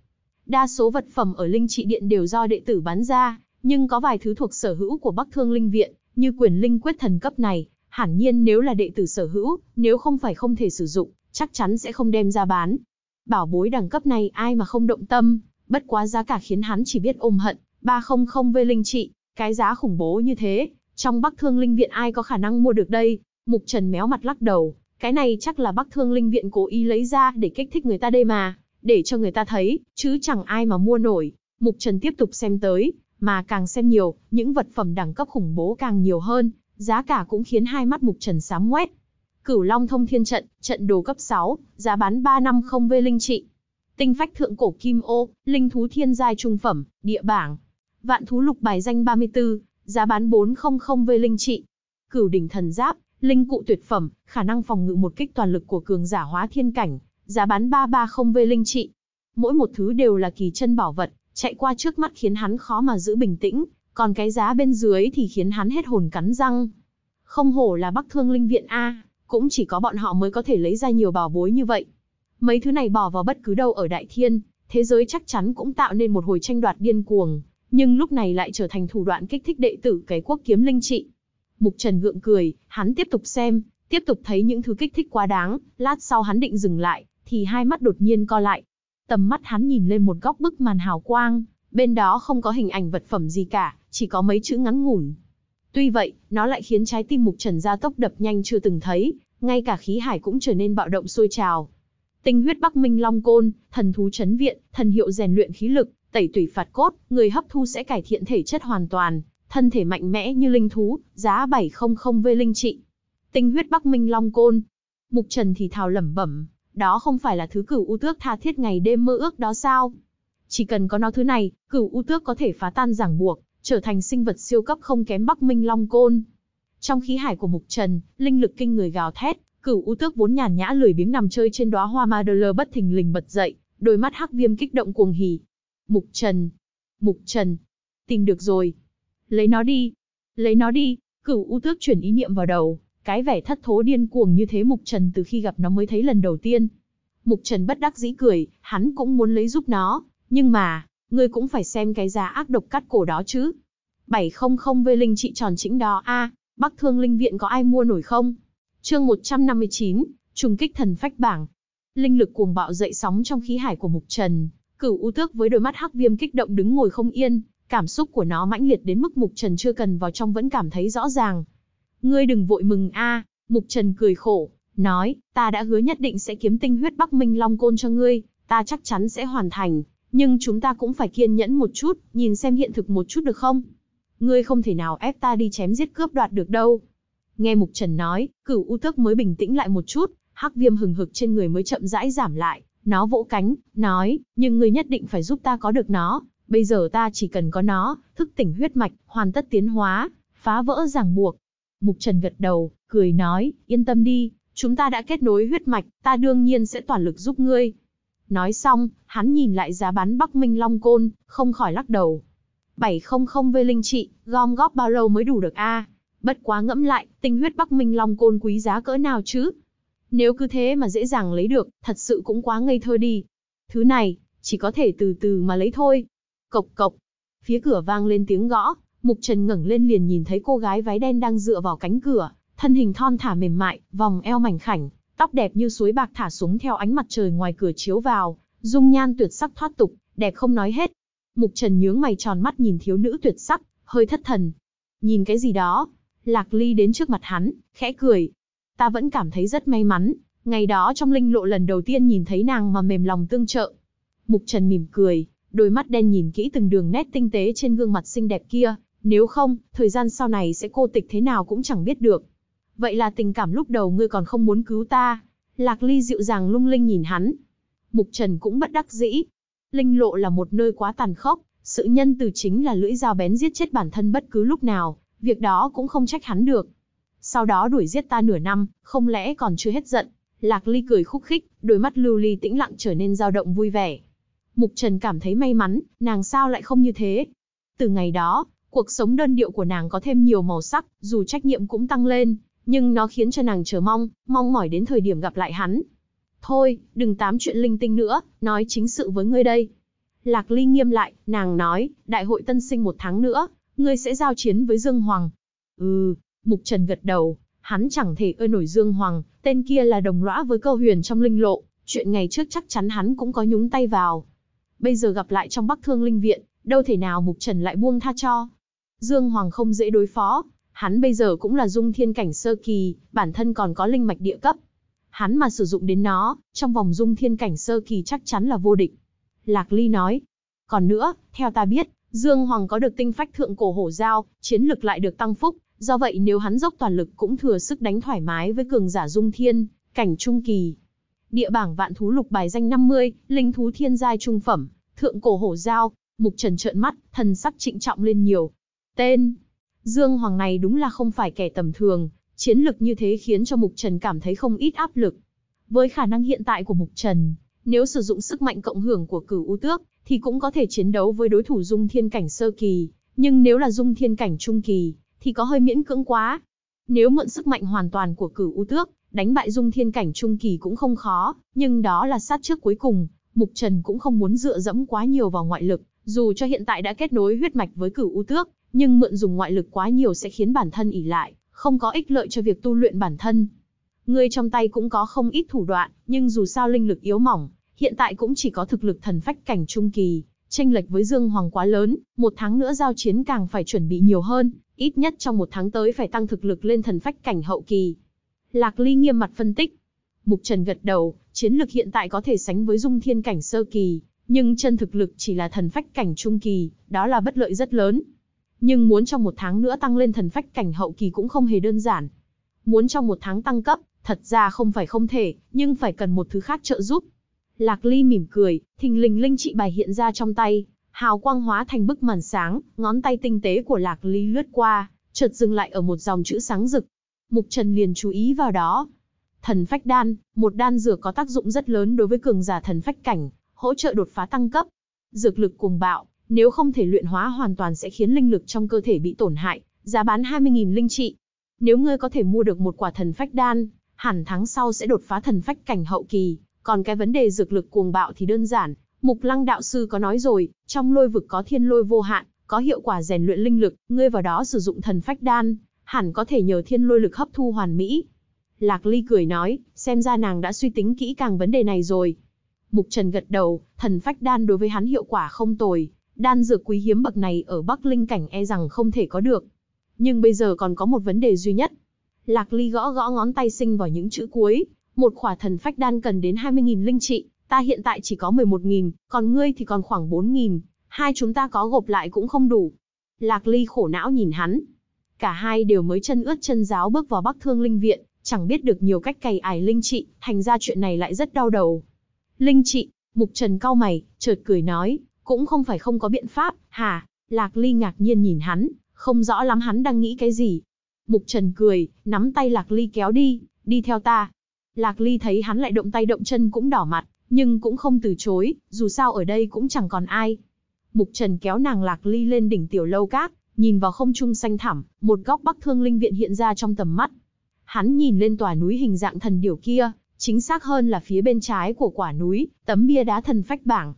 Đa số vật phẩm ở linh trị điện đều do đệ tử bán ra, nhưng có vài thứ thuộc sở hữu của Bắc Thương Linh Viện, như quyền linh quyết thần cấp này, hẳn nhiên nếu là đệ tử sở hữu, nếu không phải không thể sử dụng, chắc chắn sẽ không đem ra bán. Bảo bối đẳng cấp này ai mà không động tâm, bất quá giá cả khiến hắn chỉ biết ôm hận, 300 về linh trị, cái giá khủng bố như thế, trong Bắc Thương Linh Viện ai có khả năng mua được đây? Mục Trần méo mặt lắc đầu, cái này chắc là Bắc Thương Linh Viện cố ý lấy ra để kích thích người ta đây mà để cho người ta thấy, chứ chẳng ai mà mua nổi. Mục Trần tiếp tục xem tới, mà càng xem nhiều, những vật phẩm đẳng cấp khủng bố càng nhiều hơn, giá cả cũng khiến hai mắt Mục Trần sám ngoét. Cửu Long Thông Thiên Trận, trận đồ cấp 6, giá bán 350 V linh trị. Tinh phách thượng cổ kim ô, linh thú thiên giai trung phẩm, địa bảng. Vạn thú lục bài danh 34, giá bán 400 V linh trị. Cửu đỉnh thần giáp, linh cụ tuyệt phẩm, khả năng phòng ngự một kích toàn lực của cường giả hóa thiên cảnh, giá bán 330V linh trị. Mỗi một thứ đều là kỳ chân bảo vật, chạy qua trước mắt khiến hắn khó mà giữ bình tĩnh, còn cái giá bên dưới thì khiến hắn hết hồn cắn răng. Không hổ là Bắc Thương Linh Viện A, cũng chỉ có bọn họ mới có thể lấy ra nhiều bảo bối như vậy. Mấy thứ này bỏ vào bất cứ đâu ở Đại Thiên, thế giới chắc chắn cũng tạo nên một hồi tranh đoạt điên cuồng, nhưng lúc này lại trở thành thủ đoạn kích thích đệ tử cái quốc kiếm linh trị. Mục Trần gượng cười, hắn tiếp tục xem, tiếp tục thấy những thứ kích thích quá đáng, lát sau hắn định dừng lại, thì hai mắt đột nhiên co lại. Tầm mắt hắn nhìn lên một góc bức màn hào quang, bên đó không có hình ảnh vật phẩm gì cả, chỉ có mấy chữ ngắn ngủn. Tuy vậy, nó lại khiến trái tim Mục Trần gia tốc đập nhanh chưa từng thấy, ngay cả khí hải cũng trở nên bạo động sôi trào. Tinh huyết Bắc Minh Long Côn, thần thú chấn viện, thần hiệu rèn luyện khí lực, tẩy tủy phạt cốt, người hấp thu sẽ cải thiện thể chất hoàn toàn, thân thể mạnh mẽ như linh thú, giá 700 V linh trị. Tinh huyết Bắc Minh Long Côn. Mục Trần thì thào lẩm bẩm, đó không phải là thứ cửu u tước tha thiết ngày đêm mơ ước đó sao? Chỉ cần có nó thứ này, cửu u tước có thể phá tan giảng buộc, trở thành sinh vật siêu cấp không kém Bắc Minh Long Côn. Trong khí hải của Mục Trần, linh lực kinh người gào thét, cửu u tước vốn nhàn nhã lười biếng nằm chơi trên đóa hoa ma bất thình lình bật dậy, đôi mắt hắc viêm kích động cuồng hỉ. Mục Trần, Mục Trần, tìm được rồi. Lấy nó đi, lấy nó đi, cửu u tước chuyển ý niệm vào đầu, cái vẻ thất thố điên cuồng như thế Mục Trần từ khi gặp nó mới thấy lần đầu tiên. Mục Trần bất đắc dĩ cười, hắn cũng muốn lấy giúp nó, nhưng mà, ngươi cũng phải xem cái giá ác độc cắt cổ đó chứ. 700 với linh trị tròn chính đó a, Bắc Thương Linh Viện có ai mua nổi không? Chương 159, trùng kích thần phách bảng. Linh lực cuồng bạo dậy sóng trong khí hải của Mục Trần, Cửu U Tước với đôi mắt hắc viêm kích động đứng ngồi không yên, cảm xúc của nó mãnh liệt đến mức Mục Trần chưa cần vào trong vẫn cảm thấy rõ ràng, Ngươi đừng vội mừng a, Mục Trần cười khổ, nói, ta đã hứa nhất định sẽ kiếm tinh huyết Bắc Minh Long Côn cho ngươi, ta chắc chắn sẽ hoàn thành, nhưng chúng ta cũng phải kiên nhẫn một chút, nhìn xem hiện thực một chút được không? Ngươi không thể nào ép ta đi chém giết cướp đoạt được đâu. Nghe Mục Trần nói, cửu u tước mới bình tĩnh lại một chút, hắc viêm hừng hực trên người mới chậm rãi giảm lại, nó vỗ cánh, nói, nhưng ngươi nhất định phải giúp ta có được nó, bây giờ ta chỉ cần có nó, thức tỉnh huyết mạch, hoàn tất tiến hóa, phá vỡ ràng buộc, Mục Trần gật đầu, cười nói, yên tâm đi, chúng ta đã kết nối huyết mạch, ta đương nhiên sẽ toàn lực giúp ngươi. Nói xong, hắn nhìn lại giá bán Bắc Minh Long Côn, không khỏi lắc đầu. 700 về linh trị, gom góp bao lâu mới đủ được a? Bất quá ngẫm lại, tinh huyết Bắc Minh Long Côn quý giá cỡ nào chứ? Nếu cứ thế mà dễ dàng lấy được, thật sự cũng quá ngây thơ đi. Thứ này, chỉ có thể từ từ mà lấy thôi. Cộc cộc. Phía cửa vang lên tiếng gõ, Mục Trần ngẩng lên liền nhìn thấy cô gái váy đen đang dựa vào cánh cửa, thân hình thon thả mềm mại, vòng eo mảnh khảnh, tóc đẹp như suối bạc thả xuống theo ánh mặt trời ngoài cửa chiếu vào, dung nhan tuyệt sắc thoát tục, đẹp không nói hết. Mục Trần nhướng mày tròn mắt nhìn thiếu nữ tuyệt sắc, hơi thất thần. Nhìn cái gì đó? Lạc Ly đến trước mặt hắn, khẽ cười. Ta vẫn cảm thấy rất may mắn, ngày đó trong linh lộ lần đầu tiên nhìn thấy nàng mà mềm lòng tương trợ. Mục Trần mỉm cười, đôi mắt đen nhìn kỹ từng đường nét tinh tế trên gương mặt xinh đẹp kia, nếu không, thời gian sau này sẽ cô tịch thế nào cũng chẳng biết được. Vậy là tình cảm lúc đầu ngươi còn không muốn cứu ta. Lạc Ly dịu dàng lung linh nhìn hắn. Mục Trần cũng bất đắc dĩ. Linh lộ là một nơi quá tàn khốc, sự nhân từ chính là lưỡi dao bén giết chết bản thân bất cứ lúc nào, việc đó cũng không trách hắn được. Sau đó đuổi giết ta nửa năm, không lẽ còn chưa hết giận. Lạc Ly cười khúc khích, đôi mắt lưu ly tĩnh lặng trở nên dao động vui vẻ. Mục Trần cảm thấy may mắn, nàng sao lại không như thế. Từ ngày đó, Cuộc sống đơn điệu của nàng có thêm nhiều màu sắc, dù trách nhiệm cũng tăng lên, nhưng nó khiến cho nàng chờ mong, mong mỏi đến thời điểm gặp lại hắn. Thôi, đừng tám chuyện linh tinh nữa, nói chính sự với ngươi đây. Lạc Ly nghiêm lại, nàng nói, đại hội tân sinh một tháng nữa, ngươi sẽ giao chiến với Dương Hoàng. Ừ, Mục Trần gật đầu, hắn chẳng thể ơi nổi Dương Hoàng, tên kia là đồng lõa với câu huyền trong linh lộ, chuyện ngày trước chắc chắn hắn cũng có nhúng tay vào. Bây giờ gặp lại trong Bắc Thương Linh Viện, đâu thể nào Mục Trần lại buông tha cho. Dương Hoàng không dễ đối phó, hắn bây giờ cũng là dung thiên cảnh sơ kỳ, bản thân còn có linh mạch địa cấp. Hắn mà sử dụng đến nó, trong vòng dung thiên cảnh sơ kỳ chắc chắn là vô địch. Lạc Ly nói, còn nữa, theo ta biết, Dương Hoàng có được tinh phách thượng cổ hổ giao, chiến lực lại được tăng phúc, do vậy nếu hắn dốc toàn lực cũng thừa sức đánh thoải mái với cường giả dung thiên, cảnh trung kỳ. Địa bảng vạn thú lục bài danh 50, linh thú thiên giai trung phẩm, thượng cổ hổ giao, mục trần trợn mắt, thần sắc trịnh trọng lên nhiều, Tên Dương Hoàng này đúng là không phải kẻ tầm thường, chiến lực như thế khiến cho Mục Trần cảm thấy không ít áp lực. Với khả năng hiện tại của Mục Trần, nếu sử dụng sức mạnh cộng hưởng của cửu ưu tước, thì cũng có thể chiến đấu với đối thủ dung thiên cảnh sơ kỳ, nhưng nếu là dung thiên cảnh trung kỳ, thì có hơi miễn cưỡng quá. Nếu mượn sức mạnh hoàn toàn của cửu ưu tước, đánh bại dung thiên cảnh trung kỳ cũng không khó, nhưng đó là sát trước cuối cùng, Mục Trần cũng không muốn dựa dẫm quá nhiều vào ngoại lực, dù cho hiện tại đã kết nối huyết mạch với cửu ưu tước, nhưng mượn dùng ngoại lực quá nhiều sẽ khiến bản thân ỉ lại, không có ích lợi cho việc tu luyện bản thân. Ngươi trong tay cũng có không ít thủ đoạn, nhưng dù sao linh lực yếu mỏng, hiện tại cũng chỉ có thực lực thần phách cảnh trung kỳ, tranh lệch với Dương Hoàng quá lớn, một tháng nữa giao chiến càng phải chuẩn bị nhiều hơn, ít nhất trong một tháng tới phải tăng thực lực lên thần phách cảnh hậu kỳ. Lạc Ly nghiêm mặt phân tích. Mục Trần gật đầu, chiến lực hiện tại có thể sánh với dung thiên cảnh sơ kỳ, nhưng chân thực lực chỉ là thần phách cảnh trung kỳ, đó là bất lợi rất lớn nhưng muốn trong một tháng nữa tăng lên thần phách cảnh hậu kỳ cũng không hề đơn giản. Muốn trong một tháng tăng cấp, thật ra không phải không thể, nhưng phải cần một thứ khác trợ giúp. Lạc Ly mỉm cười, thình lình linh trị bài hiện ra trong tay, hào quang hóa thành bức màn sáng, ngón tay tinh tế của Lạc Ly lướt qua, chợt dừng lại ở một dòng chữ sáng rực. Mục Trần liền chú ý vào đó. Thần phách đan, một đan dược có tác dụng rất lớn đối với cường giả thần phách cảnh, hỗ trợ đột phá tăng cấp. Dược lực cuồng bạo, nếu không thể luyện hóa hoàn toàn sẽ khiến linh lực trong cơ thể bị tổn hại, giá bán 20.000 linh trị. Nếu ngươi có thể mua được một quả thần phách đan, hẳn tháng sau sẽ đột phá thần phách cảnh hậu kỳ, còn cái vấn đề dược lực cuồng bạo thì đơn giản, Mục Lăng đạo sư có nói rồi, trong lôi vực có thiên lôi vô hạn, có hiệu quả rèn luyện linh lực, ngươi vào đó sử dụng thần phách đan, hẳn có thể nhờ thiên lôi lực hấp thu hoàn mỹ. Lạc Ly cười nói, xem ra nàng đã suy tính kỹ càng vấn đề này rồi. Mục Trần gật đầu, thần phách đan đối với hắn hiệu quả không tồi, đan dược quý hiếm bậc này ở Bắc Linh cảnh e rằng không thể có được. Nhưng bây giờ còn có một vấn đề duy nhất. Lạc Ly gõ gõ ngón tay sinh vào những chữ cuối, một khỏa thần phách đan cần đến 20.000 linh trị, ta hiện tại chỉ có 11.000, còn ngươi thì còn khoảng 4.000, hai chúng ta có gộp lại cũng không đủ. Lạc Ly khổ não nhìn hắn. Cả hai đều mới chân ướt chân giáo bước vào Bắc Thương Linh Viện, chẳng biết được nhiều cách cày ải linh trị, thành ra chuyện này lại rất đau đầu. Linh trị, Mục Trần cau mày, chợt cười nói, cũng không phải không có biện pháp, hả? Lạc Ly ngạc nhiên nhìn hắn, không rõ lắm hắn đang nghĩ cái gì. Mục Trần cười, nắm tay Lạc Ly kéo đi, đi theo ta. Lạc Ly thấy hắn lại động tay động chân cũng đỏ mặt, nhưng cũng không từ chối, dù sao ở đây cũng chẳng còn ai. Mục Trần kéo nàng Lạc Ly lên đỉnh tiểu lâu cát, nhìn vào không trung xanh thẳm, một góc Bắc Thương Linh Viện hiện ra trong tầm mắt. Hắn nhìn lên tòa núi hình dạng thần điểu kia, chính xác hơn là phía bên trái của quả núi, tấm bia đá thần phách bảng,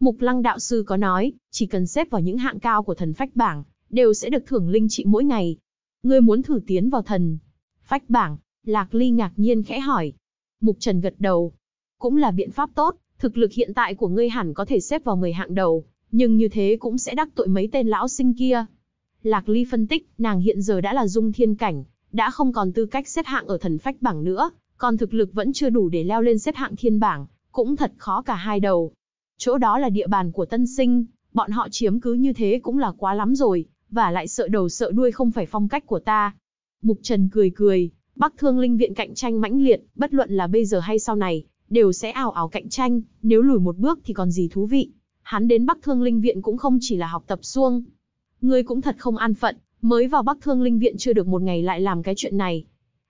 Mục Lăng đạo sư có nói, chỉ cần xếp vào những hạng cao của thần phách bảng, đều sẽ được thưởng linh trị mỗi ngày. Ngươi muốn thử tiến vào thần phách bảng, Lạc Ly ngạc nhiên khẽ hỏi. Mục Trần gật đầu. Cũng là biện pháp tốt, thực lực hiện tại của ngươi hẳn có thể xếp vào 10 hạng đầu, nhưng như thế cũng sẽ đắc tội mấy tên lão sinh kia. Lạc Ly phân tích, nàng hiện giờ đã là dung thiên cảnh, đã không còn tư cách xếp hạng ở thần phách bảng nữa, còn thực lực vẫn chưa đủ để leo lên xếp hạng thiên bảng, cũng thật khó cả hai đầu chỗ đó là địa bàn của tân sinh, bọn họ chiếm cứ như thế cũng là quá lắm rồi, và lại sợ đầu sợ đuôi không phải phong cách của ta. Mục Trần cười cười, Bắc Thương Linh Viện cạnh tranh mãnh liệt, bất luận là bây giờ hay sau này, đều sẽ ảo ảo cạnh tranh, nếu lùi một bước thì còn gì thú vị. Hắn đến Bắc Thương Linh Viện cũng không chỉ là học tập xuông. Ngươi cũng thật không an phận, mới vào Bắc Thương Linh Viện chưa được một ngày lại làm cái chuyện này.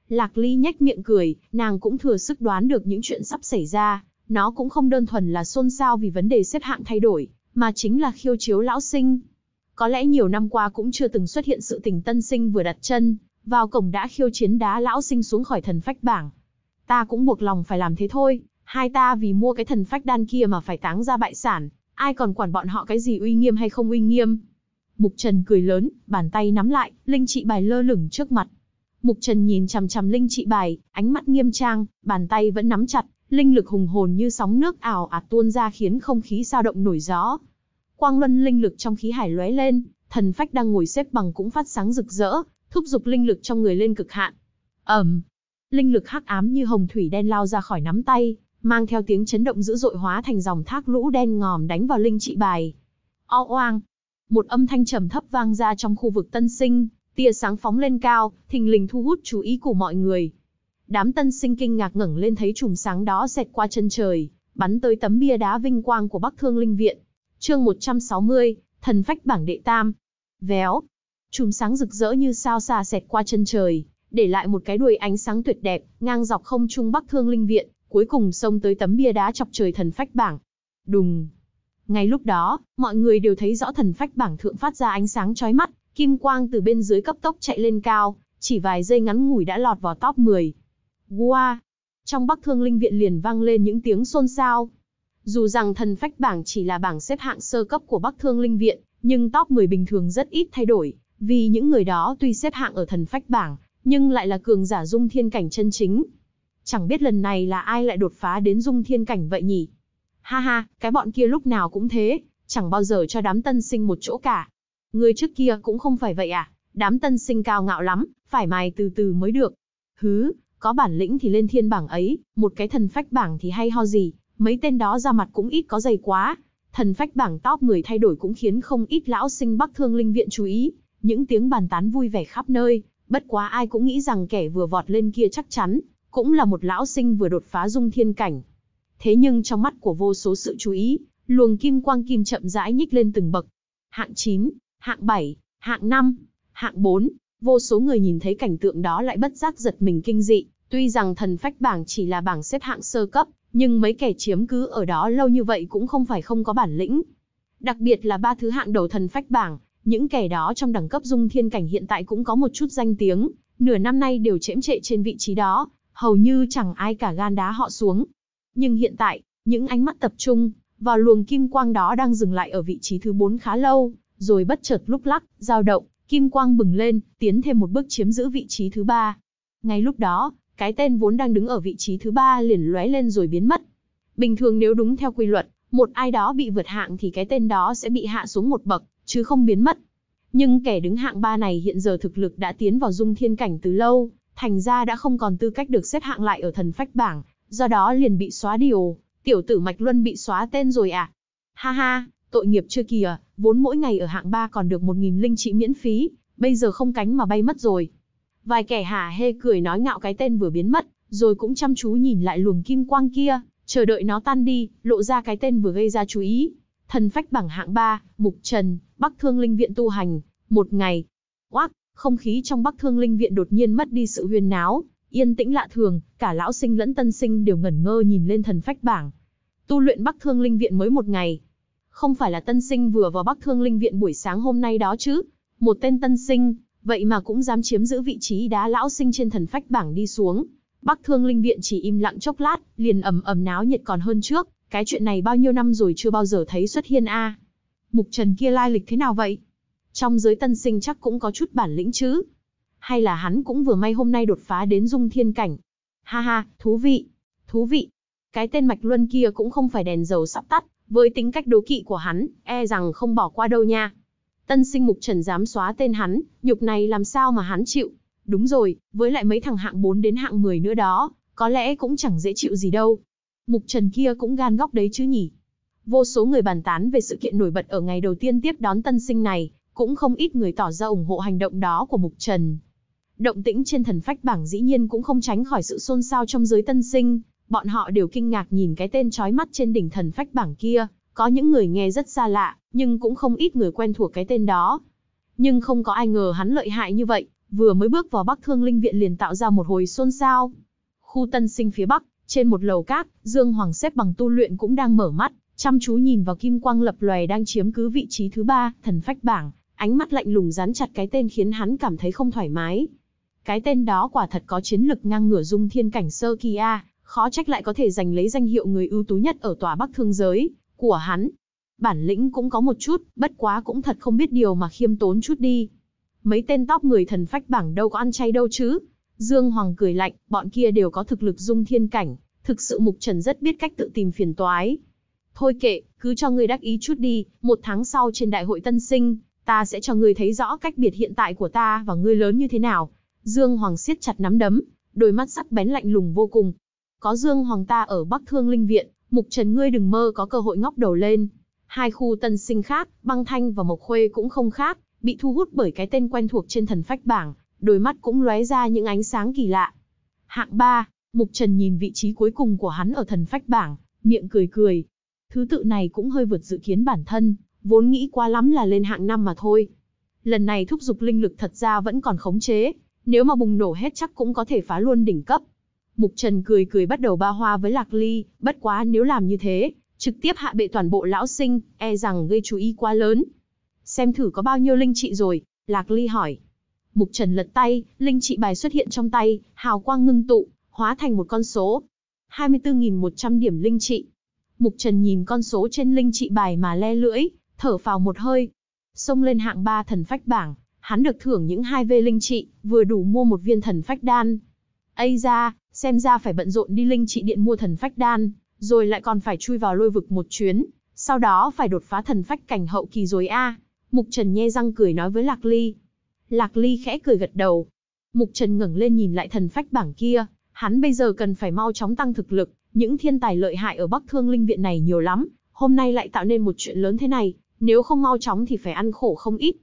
Lạc Ly nhếch miệng cười, nàng cũng thừa sức đoán được những chuyện sắp xảy ra, nó cũng không đơn thuần là xôn xao vì vấn đề xếp hạng thay đổi, mà chính là khiêu chiếu lão sinh. Có lẽ nhiều năm qua cũng chưa từng xuất hiện sự tình tân sinh vừa đặt chân, vào cổng đã khiêu chiến đá lão sinh xuống khỏi thần phách bảng. Ta cũng buộc lòng phải làm thế thôi, hai ta vì mua cái thần phách đan kia mà phải táng ra bại sản, ai còn quản bọn họ cái gì uy nghiêm hay không uy nghiêm. Mục Trần cười lớn, bàn tay nắm lại, linh trị bài lơ lửng trước mặt. Mục Trần nhìn chằm chằm linh trị bài, ánh mắt nghiêm trang, bàn tay vẫn nắm chặt, linh lực hùng hồn như sóng nước ảo ạt tuôn ra khiến không khí sao động nổi gió. Quang luân linh lực trong khí hải lóe lên, thần phách đang ngồi xếp bằng cũng phát sáng rực rỡ, thúc giục linh lực trong người lên cực hạn. Ầm. linh lực hắc ám như hồng thủy đen lao ra khỏi nắm tay, mang theo tiếng chấn động dữ dội hóa thành dòng thác lũ đen ngòm đánh vào linh trị bài. O oang. Một âm thanh trầm thấp vang ra trong khu vực tân sinh, tia sáng phóng lên cao, thình lình thu hút chú ý của mọi người. Đám tân sinh kinh ngạc ngẩng lên thấy chùm sáng đó xẹt qua chân trời, bắn tới tấm bia đá vinh quang của Bắc Thương Linh Viện. Chương 160, thần phách bảng đệ tam. Véo. Chùm sáng rực rỡ như sao xa xẹt qua chân trời, để lại một cái đuôi ánh sáng tuyệt đẹp, ngang dọc không trung Bắc Thương Linh Viện, cuối cùng xông tới tấm bia đá chọc trời thần phách bảng. Đùng. Ngay lúc đó, mọi người đều thấy rõ thần phách bảng thượng phát ra ánh sáng chói mắt, kim quang từ bên dưới cấp tốc chạy lên cao, chỉ vài giây ngắn ngủi đã lọt vào top 10, Goa! Trong Bắc Thương Linh Viện liền vang lên những tiếng xôn xao. Dù rằng thần phách bảng chỉ là bảng xếp hạng sơ cấp của Bắc Thương Linh Viện, nhưng top 10 bình thường rất ít thay đổi, vì những người đó tuy xếp hạng ở thần phách bảng, nhưng lại là cường giả dung thiên cảnh chân chính. Chẳng biết lần này là ai lại đột phá đến dung thiên cảnh vậy nhỉ? Ha ha, cái bọn kia lúc nào cũng thế, chẳng bao giờ cho đám tân sinh một chỗ cả. Người trước kia cũng không phải vậy à, đám tân sinh cao ngạo lắm, phải mài từ từ mới được. Hứ, có bản lĩnh thì lên thiên bảng ấy, một cái thần phách bảng thì hay ho gì, mấy tên đó ra mặt cũng ít có dày quá. Thần phách bảng top 10 thay đổi cũng khiến không ít lão sinh Bắc Thương Linh Viện chú ý, những tiếng bàn tán vui vẻ khắp nơi, bất quá ai cũng nghĩ rằng kẻ vừa vọt lên kia chắc chắn, cũng là một lão sinh vừa đột phá dung thiên cảnh. Thế nhưng trong mắt của vô số sự chú ý, luồng kim quang kim chậm rãi nhích lên từng bậc. Hạng 9, hạng 7, hạng 5, hạng 4, Vô số người nhìn thấy cảnh tượng đó lại bất giác giật mình kinh dị, tuy rằng thần phách bảng chỉ là bảng xếp hạng sơ cấp, nhưng mấy kẻ chiếm cứ ở đó lâu như vậy cũng không phải không có bản lĩnh. Đặc biệt là ba thứ hạng đầu thần phách bảng, những kẻ đó trong đẳng cấp dung thiên cảnh hiện tại cũng có một chút danh tiếng, nửa năm nay đều chễm trệ trên vị trí đó, hầu như chẳng ai cả gan đá họ xuống. Nhưng hiện tại, những ánh mắt tập trung vào luồng kim quang đó đang dừng lại ở vị trí thứ 4 khá lâu, rồi bất chợt lúc lắc, dao động, Kim quang bừng lên, tiến thêm một bước chiếm giữ vị trí thứ ba. Ngay lúc đó, cái tên vốn đang đứng ở vị trí thứ ba liền lóe lên rồi biến mất. Bình thường nếu đúng theo quy luật, một ai đó bị vượt hạng thì cái tên đó sẽ bị hạ xuống một bậc, chứ không biến mất. Nhưng kẻ đứng hạng ba này hiện giờ thực lực đã tiến vào dung thiên cảnh từ lâu, thành ra đã không còn tư cách được xếp hạng lại ở thần phách bảng, do đó liền bị xóa điều, tiểu tử Mạch Luân bị xóa tên rồi à? Ha ha, Tội nghiệp chưa kìa, vốn mỗi ngày ở hạng 3 còn được 1.000 linh trị miễn phí, bây giờ không cánh mà bay mất rồi. Vài kẻ hả hê cười nói ngạo cái tên vừa biến mất, rồi cũng chăm chú nhìn lại luồng kim quang kia, chờ đợi nó tan đi, lộ ra cái tên vừa gây ra chú ý. Thần phách bảng hạng 3, Mục Trần, Bắc Thương Linh Viện tu hành, một ngày. Oác, không khí trong Bắc Thương Linh Viện đột nhiên mất đi sự huyên náo, yên tĩnh lạ thường, cả lão sinh lẫn tân sinh đều ngẩn ngơ nhìn lên thần phách bảng. Tu luyện Bắc Thương Linh Viện mới một ngày, không phải là tân sinh vừa vào Bắc Thương Linh Viện buổi sáng hôm nay đó chứ. Một tên tân sinh, vậy mà cũng dám chiếm giữ vị trí đá lão sinh trên thần phách bảng đi xuống. Bắc Thương Linh Viện chỉ im lặng chốc lát, liền ầm ầm náo nhiệt còn hơn trước, cái chuyện này bao nhiêu năm rồi chưa bao giờ thấy xuất hiện a. Mục Trần kia lai lịch thế nào vậy? Trong giới tân sinh chắc cũng có chút bản lĩnh chứ. Hay là hắn cũng vừa may hôm nay đột phá đến dung thiên cảnh. Ha ha, thú vị, thú vị. Cái tên Mạch Luân kia cũng không phải đèn dầu sắp tắt, với tính cách đố kỵ của hắn, e rằng không bỏ qua đâu nha. Tân sinh mục trần dám xóa tên hắn, nhục này làm sao mà hắn chịu. Đúng rồi, với lại mấy thằng hạng 4 đến hạng 10 nữa đó, có lẽ cũng chẳng dễ chịu gì đâu. Mục trần kia cũng gan góc đấy chứ nhỉ. Vô số người bàn tán về sự kiện nổi bật ở ngày đầu tiên tiếp đón tân sinh này, cũng không ít người tỏ ra ủng hộ hành động đó của Mục Trần. Động tĩnh trên thần phách bảng dĩ nhiên cũng không tránh khỏi sự xôn xao trong giới tân sinh, Bọn họ đều kinh ngạc nhìn cái tên chói mắt trên đỉnh thần phách bảng kia, có những người nghe rất xa lạ, nhưng cũng không ít người quen thuộc cái tên đó. Nhưng không có ai ngờ hắn lợi hại như vậy, vừa mới bước vào Bắc Thương Linh Viện liền tạo ra một hồi xôn xao. Khu tân sinh phía Bắc, trên một lầu cát, Dương Hoàng xếp bằng tu luyện cũng đang mở mắt, chăm chú nhìn vào kim quang lập lòe đang chiếm cứ vị trí thứ ba, thần phách bảng, ánh mắt lạnh lùng dán chặt cái tên khiến hắn cảm thấy không thoải mái. Cái tên đó quả thật có chiến lực ngang ngửa dung thiên cảnh sơ kỳ a, khó trách lại có thể giành lấy danh hiệu người ưu tú nhất ở tòa Bắc Thương giới của hắn. Bản lĩnh cũng có một chút, bất quá cũng thật không biết điều mà khiêm tốn chút đi. Mấy tên tóc người thần phách bảng đâu có ăn chay đâu chứ. Dương Hoàng cười lạnh, bọn kia đều có thực lực dung thiên cảnh, thực sự Mục Trần rất biết cách tự tìm phiền toái. Thôi kệ, cứ cho ngươi đắc ý chút đi, một tháng sau trên đại hội tân sinh, ta sẽ cho ngươi thấy rõ cách biệt hiện tại của ta và ngươi lớn như thế nào. Dương Hoàng siết chặt nắm đấm, đôi mắt sắc bén lạnh lùng vô cùng, có Dương Hoàng ta ở Bắc Thương Linh Viện, Mục Trần ngươi đừng mơ có cơ hội ngóc đầu lên. Hai khu tân sinh khác, Băng Thanh và Mộc Khuê cũng không khác, bị thu hút bởi cái tên quen thuộc trên thần phách bảng, đôi mắt cũng lóe ra những ánh sáng kỳ lạ. Hạng 3, Mục Trần nhìn vị trí cuối cùng của hắn ở thần phách bảng, miệng cười cười. Thứ tự này cũng hơi vượt dự kiến bản thân, vốn nghĩ quá lắm là lên hạng 5 mà thôi. Lần này thúc giục linh lực thật ra vẫn còn khống chế, nếu mà bùng nổ hết chắc cũng có thể phá luôn đỉnh cấp, Mục Trần cười cười bắt đầu ba hoa với Lạc Ly, bất quá nếu làm như thế, trực tiếp hạ bệ toàn bộ lão sinh, e rằng gây chú ý quá lớn. Xem thử có bao nhiêu linh trị rồi, Lạc Ly hỏi. Mục Trần lật tay, linh trị bài xuất hiện trong tay, hào quang ngưng tụ, hóa thành một con số. 24.100 điểm linh trị. Mục Trần nhìn con số trên linh trị bài mà le lưỡi, thở phào một hơi. Xông lên hạng 3 thần phách bảng, hắn được thưởng những 2 vê linh trị, vừa đủ mua một viên thần phách đan. Ây ra, xem ra phải bận rộn đi linh trị điện mua thần phách đan, rồi lại còn phải chui vào lôi vực một chuyến, sau đó phải đột phá thần phách cảnh hậu kỳ rồi a. Mục Trần nhe răng cười nói với Lạc Ly. Lạc Ly khẽ cười gật đầu. Mục Trần ngẩng lên nhìn lại thần phách bảng kia, hắn bây giờ cần phải mau chóng tăng thực lực, những thiên tài lợi hại ở Bắc Thương Linh Viện này nhiều lắm, hôm nay lại tạo nên một chuyện lớn thế này, nếu không mau chóng thì phải ăn khổ không ít.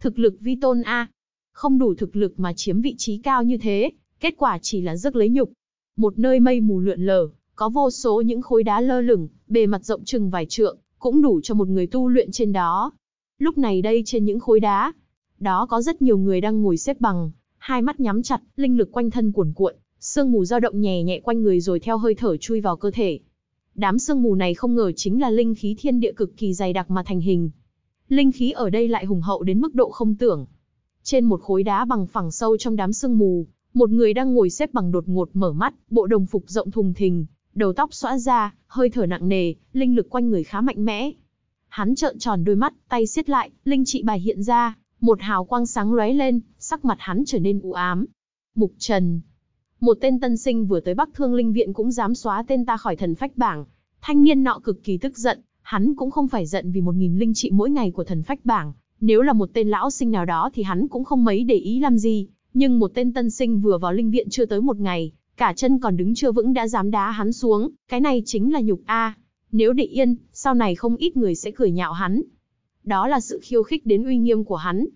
Thực lực vi tôn a, không đủ thực lực mà chiếm vị trí cao như thế, Kết quả chỉ là rước lấy nhục. Một nơi mây mù lượn lờ, có vô số những khối đá lơ lửng, bề mặt rộng chừng vài trượng, cũng đủ cho một người tu luyện trên đó. Lúc này đây trên những khối đá, đó có rất nhiều người đang ngồi xếp bằng, hai mắt nhắm chặt, linh lực quanh thân cuồn cuộn, sương mù dao động nhẹ nhẹ quanh người rồi theo hơi thở chui vào cơ thể. Đám sương mù này không ngờ chính là linh khí thiên địa cực kỳ dày đặc mà thành hình. Linh khí ở đây lại hùng hậu đến mức độ không tưởng. Trên một khối đá bằng phẳng sâu trong đám sương mù, một người đang ngồi xếp bằng đột ngột mở mắt, bộ đồng phục rộng thùng thình, đầu tóc xõa ra, hơi thở nặng nề, linh lực quanh người khá mạnh mẽ. Hắn trợn tròn đôi mắt, tay siết lại, linh trị bài hiện ra, một hào quang sáng lóe lên, sắc mặt hắn trở nên u ám. Mục Trần, một tên tân sinh vừa tới Bắc Thương Linh Viện cũng dám xóa tên ta khỏi thần phách bảng. Thanh niên nọ cực kỳ tức giận, hắn cũng không phải giận vì một nghìn linh trị mỗi ngày của thần phách bảng. Nếu là một tên lão sinh nào đó thì hắn cũng không mấy để ý làm gì, nhưng một tên tân sinh vừa vào linh viện chưa tới một ngày, cả chân còn đứng chưa vững đã dám đá hắn xuống, cái này chính là nhục A. Nếu để yên, sau này không ít người sẽ cười nhạo hắn. Đó là sự khiêu khích đến uy nghiêm của hắn.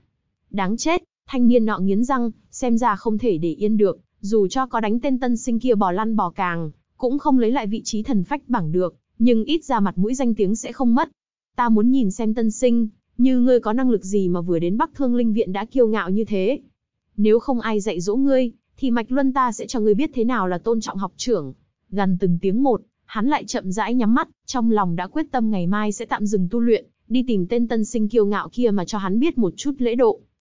Đáng chết, thanh niên nọ nghiến răng, xem ra không thể để yên được, dù cho có đánh tên tân sinh kia bò lăn bò càng, cũng không lấy lại vị trí thần phách bảng được, nhưng ít ra mặt mũi danh tiếng sẽ không mất. Ta muốn nhìn xem tân sinh, như ngươi có năng lực gì mà vừa đến Bắc Thương Linh Viện đã kiêu ngạo như thế nếu không ai dạy dỗ ngươi, thì Mạch Luân ta sẽ cho ngươi biết thế nào là tôn trọng học trưởng. Gần từng tiếng một, hắn lại chậm rãi nhắm mắt, trong lòng đã quyết tâm ngày mai sẽ tạm dừng tu luyện, đi tìm tên tân sinh kiêu ngạo kia mà cho hắn biết một chút lễ độ.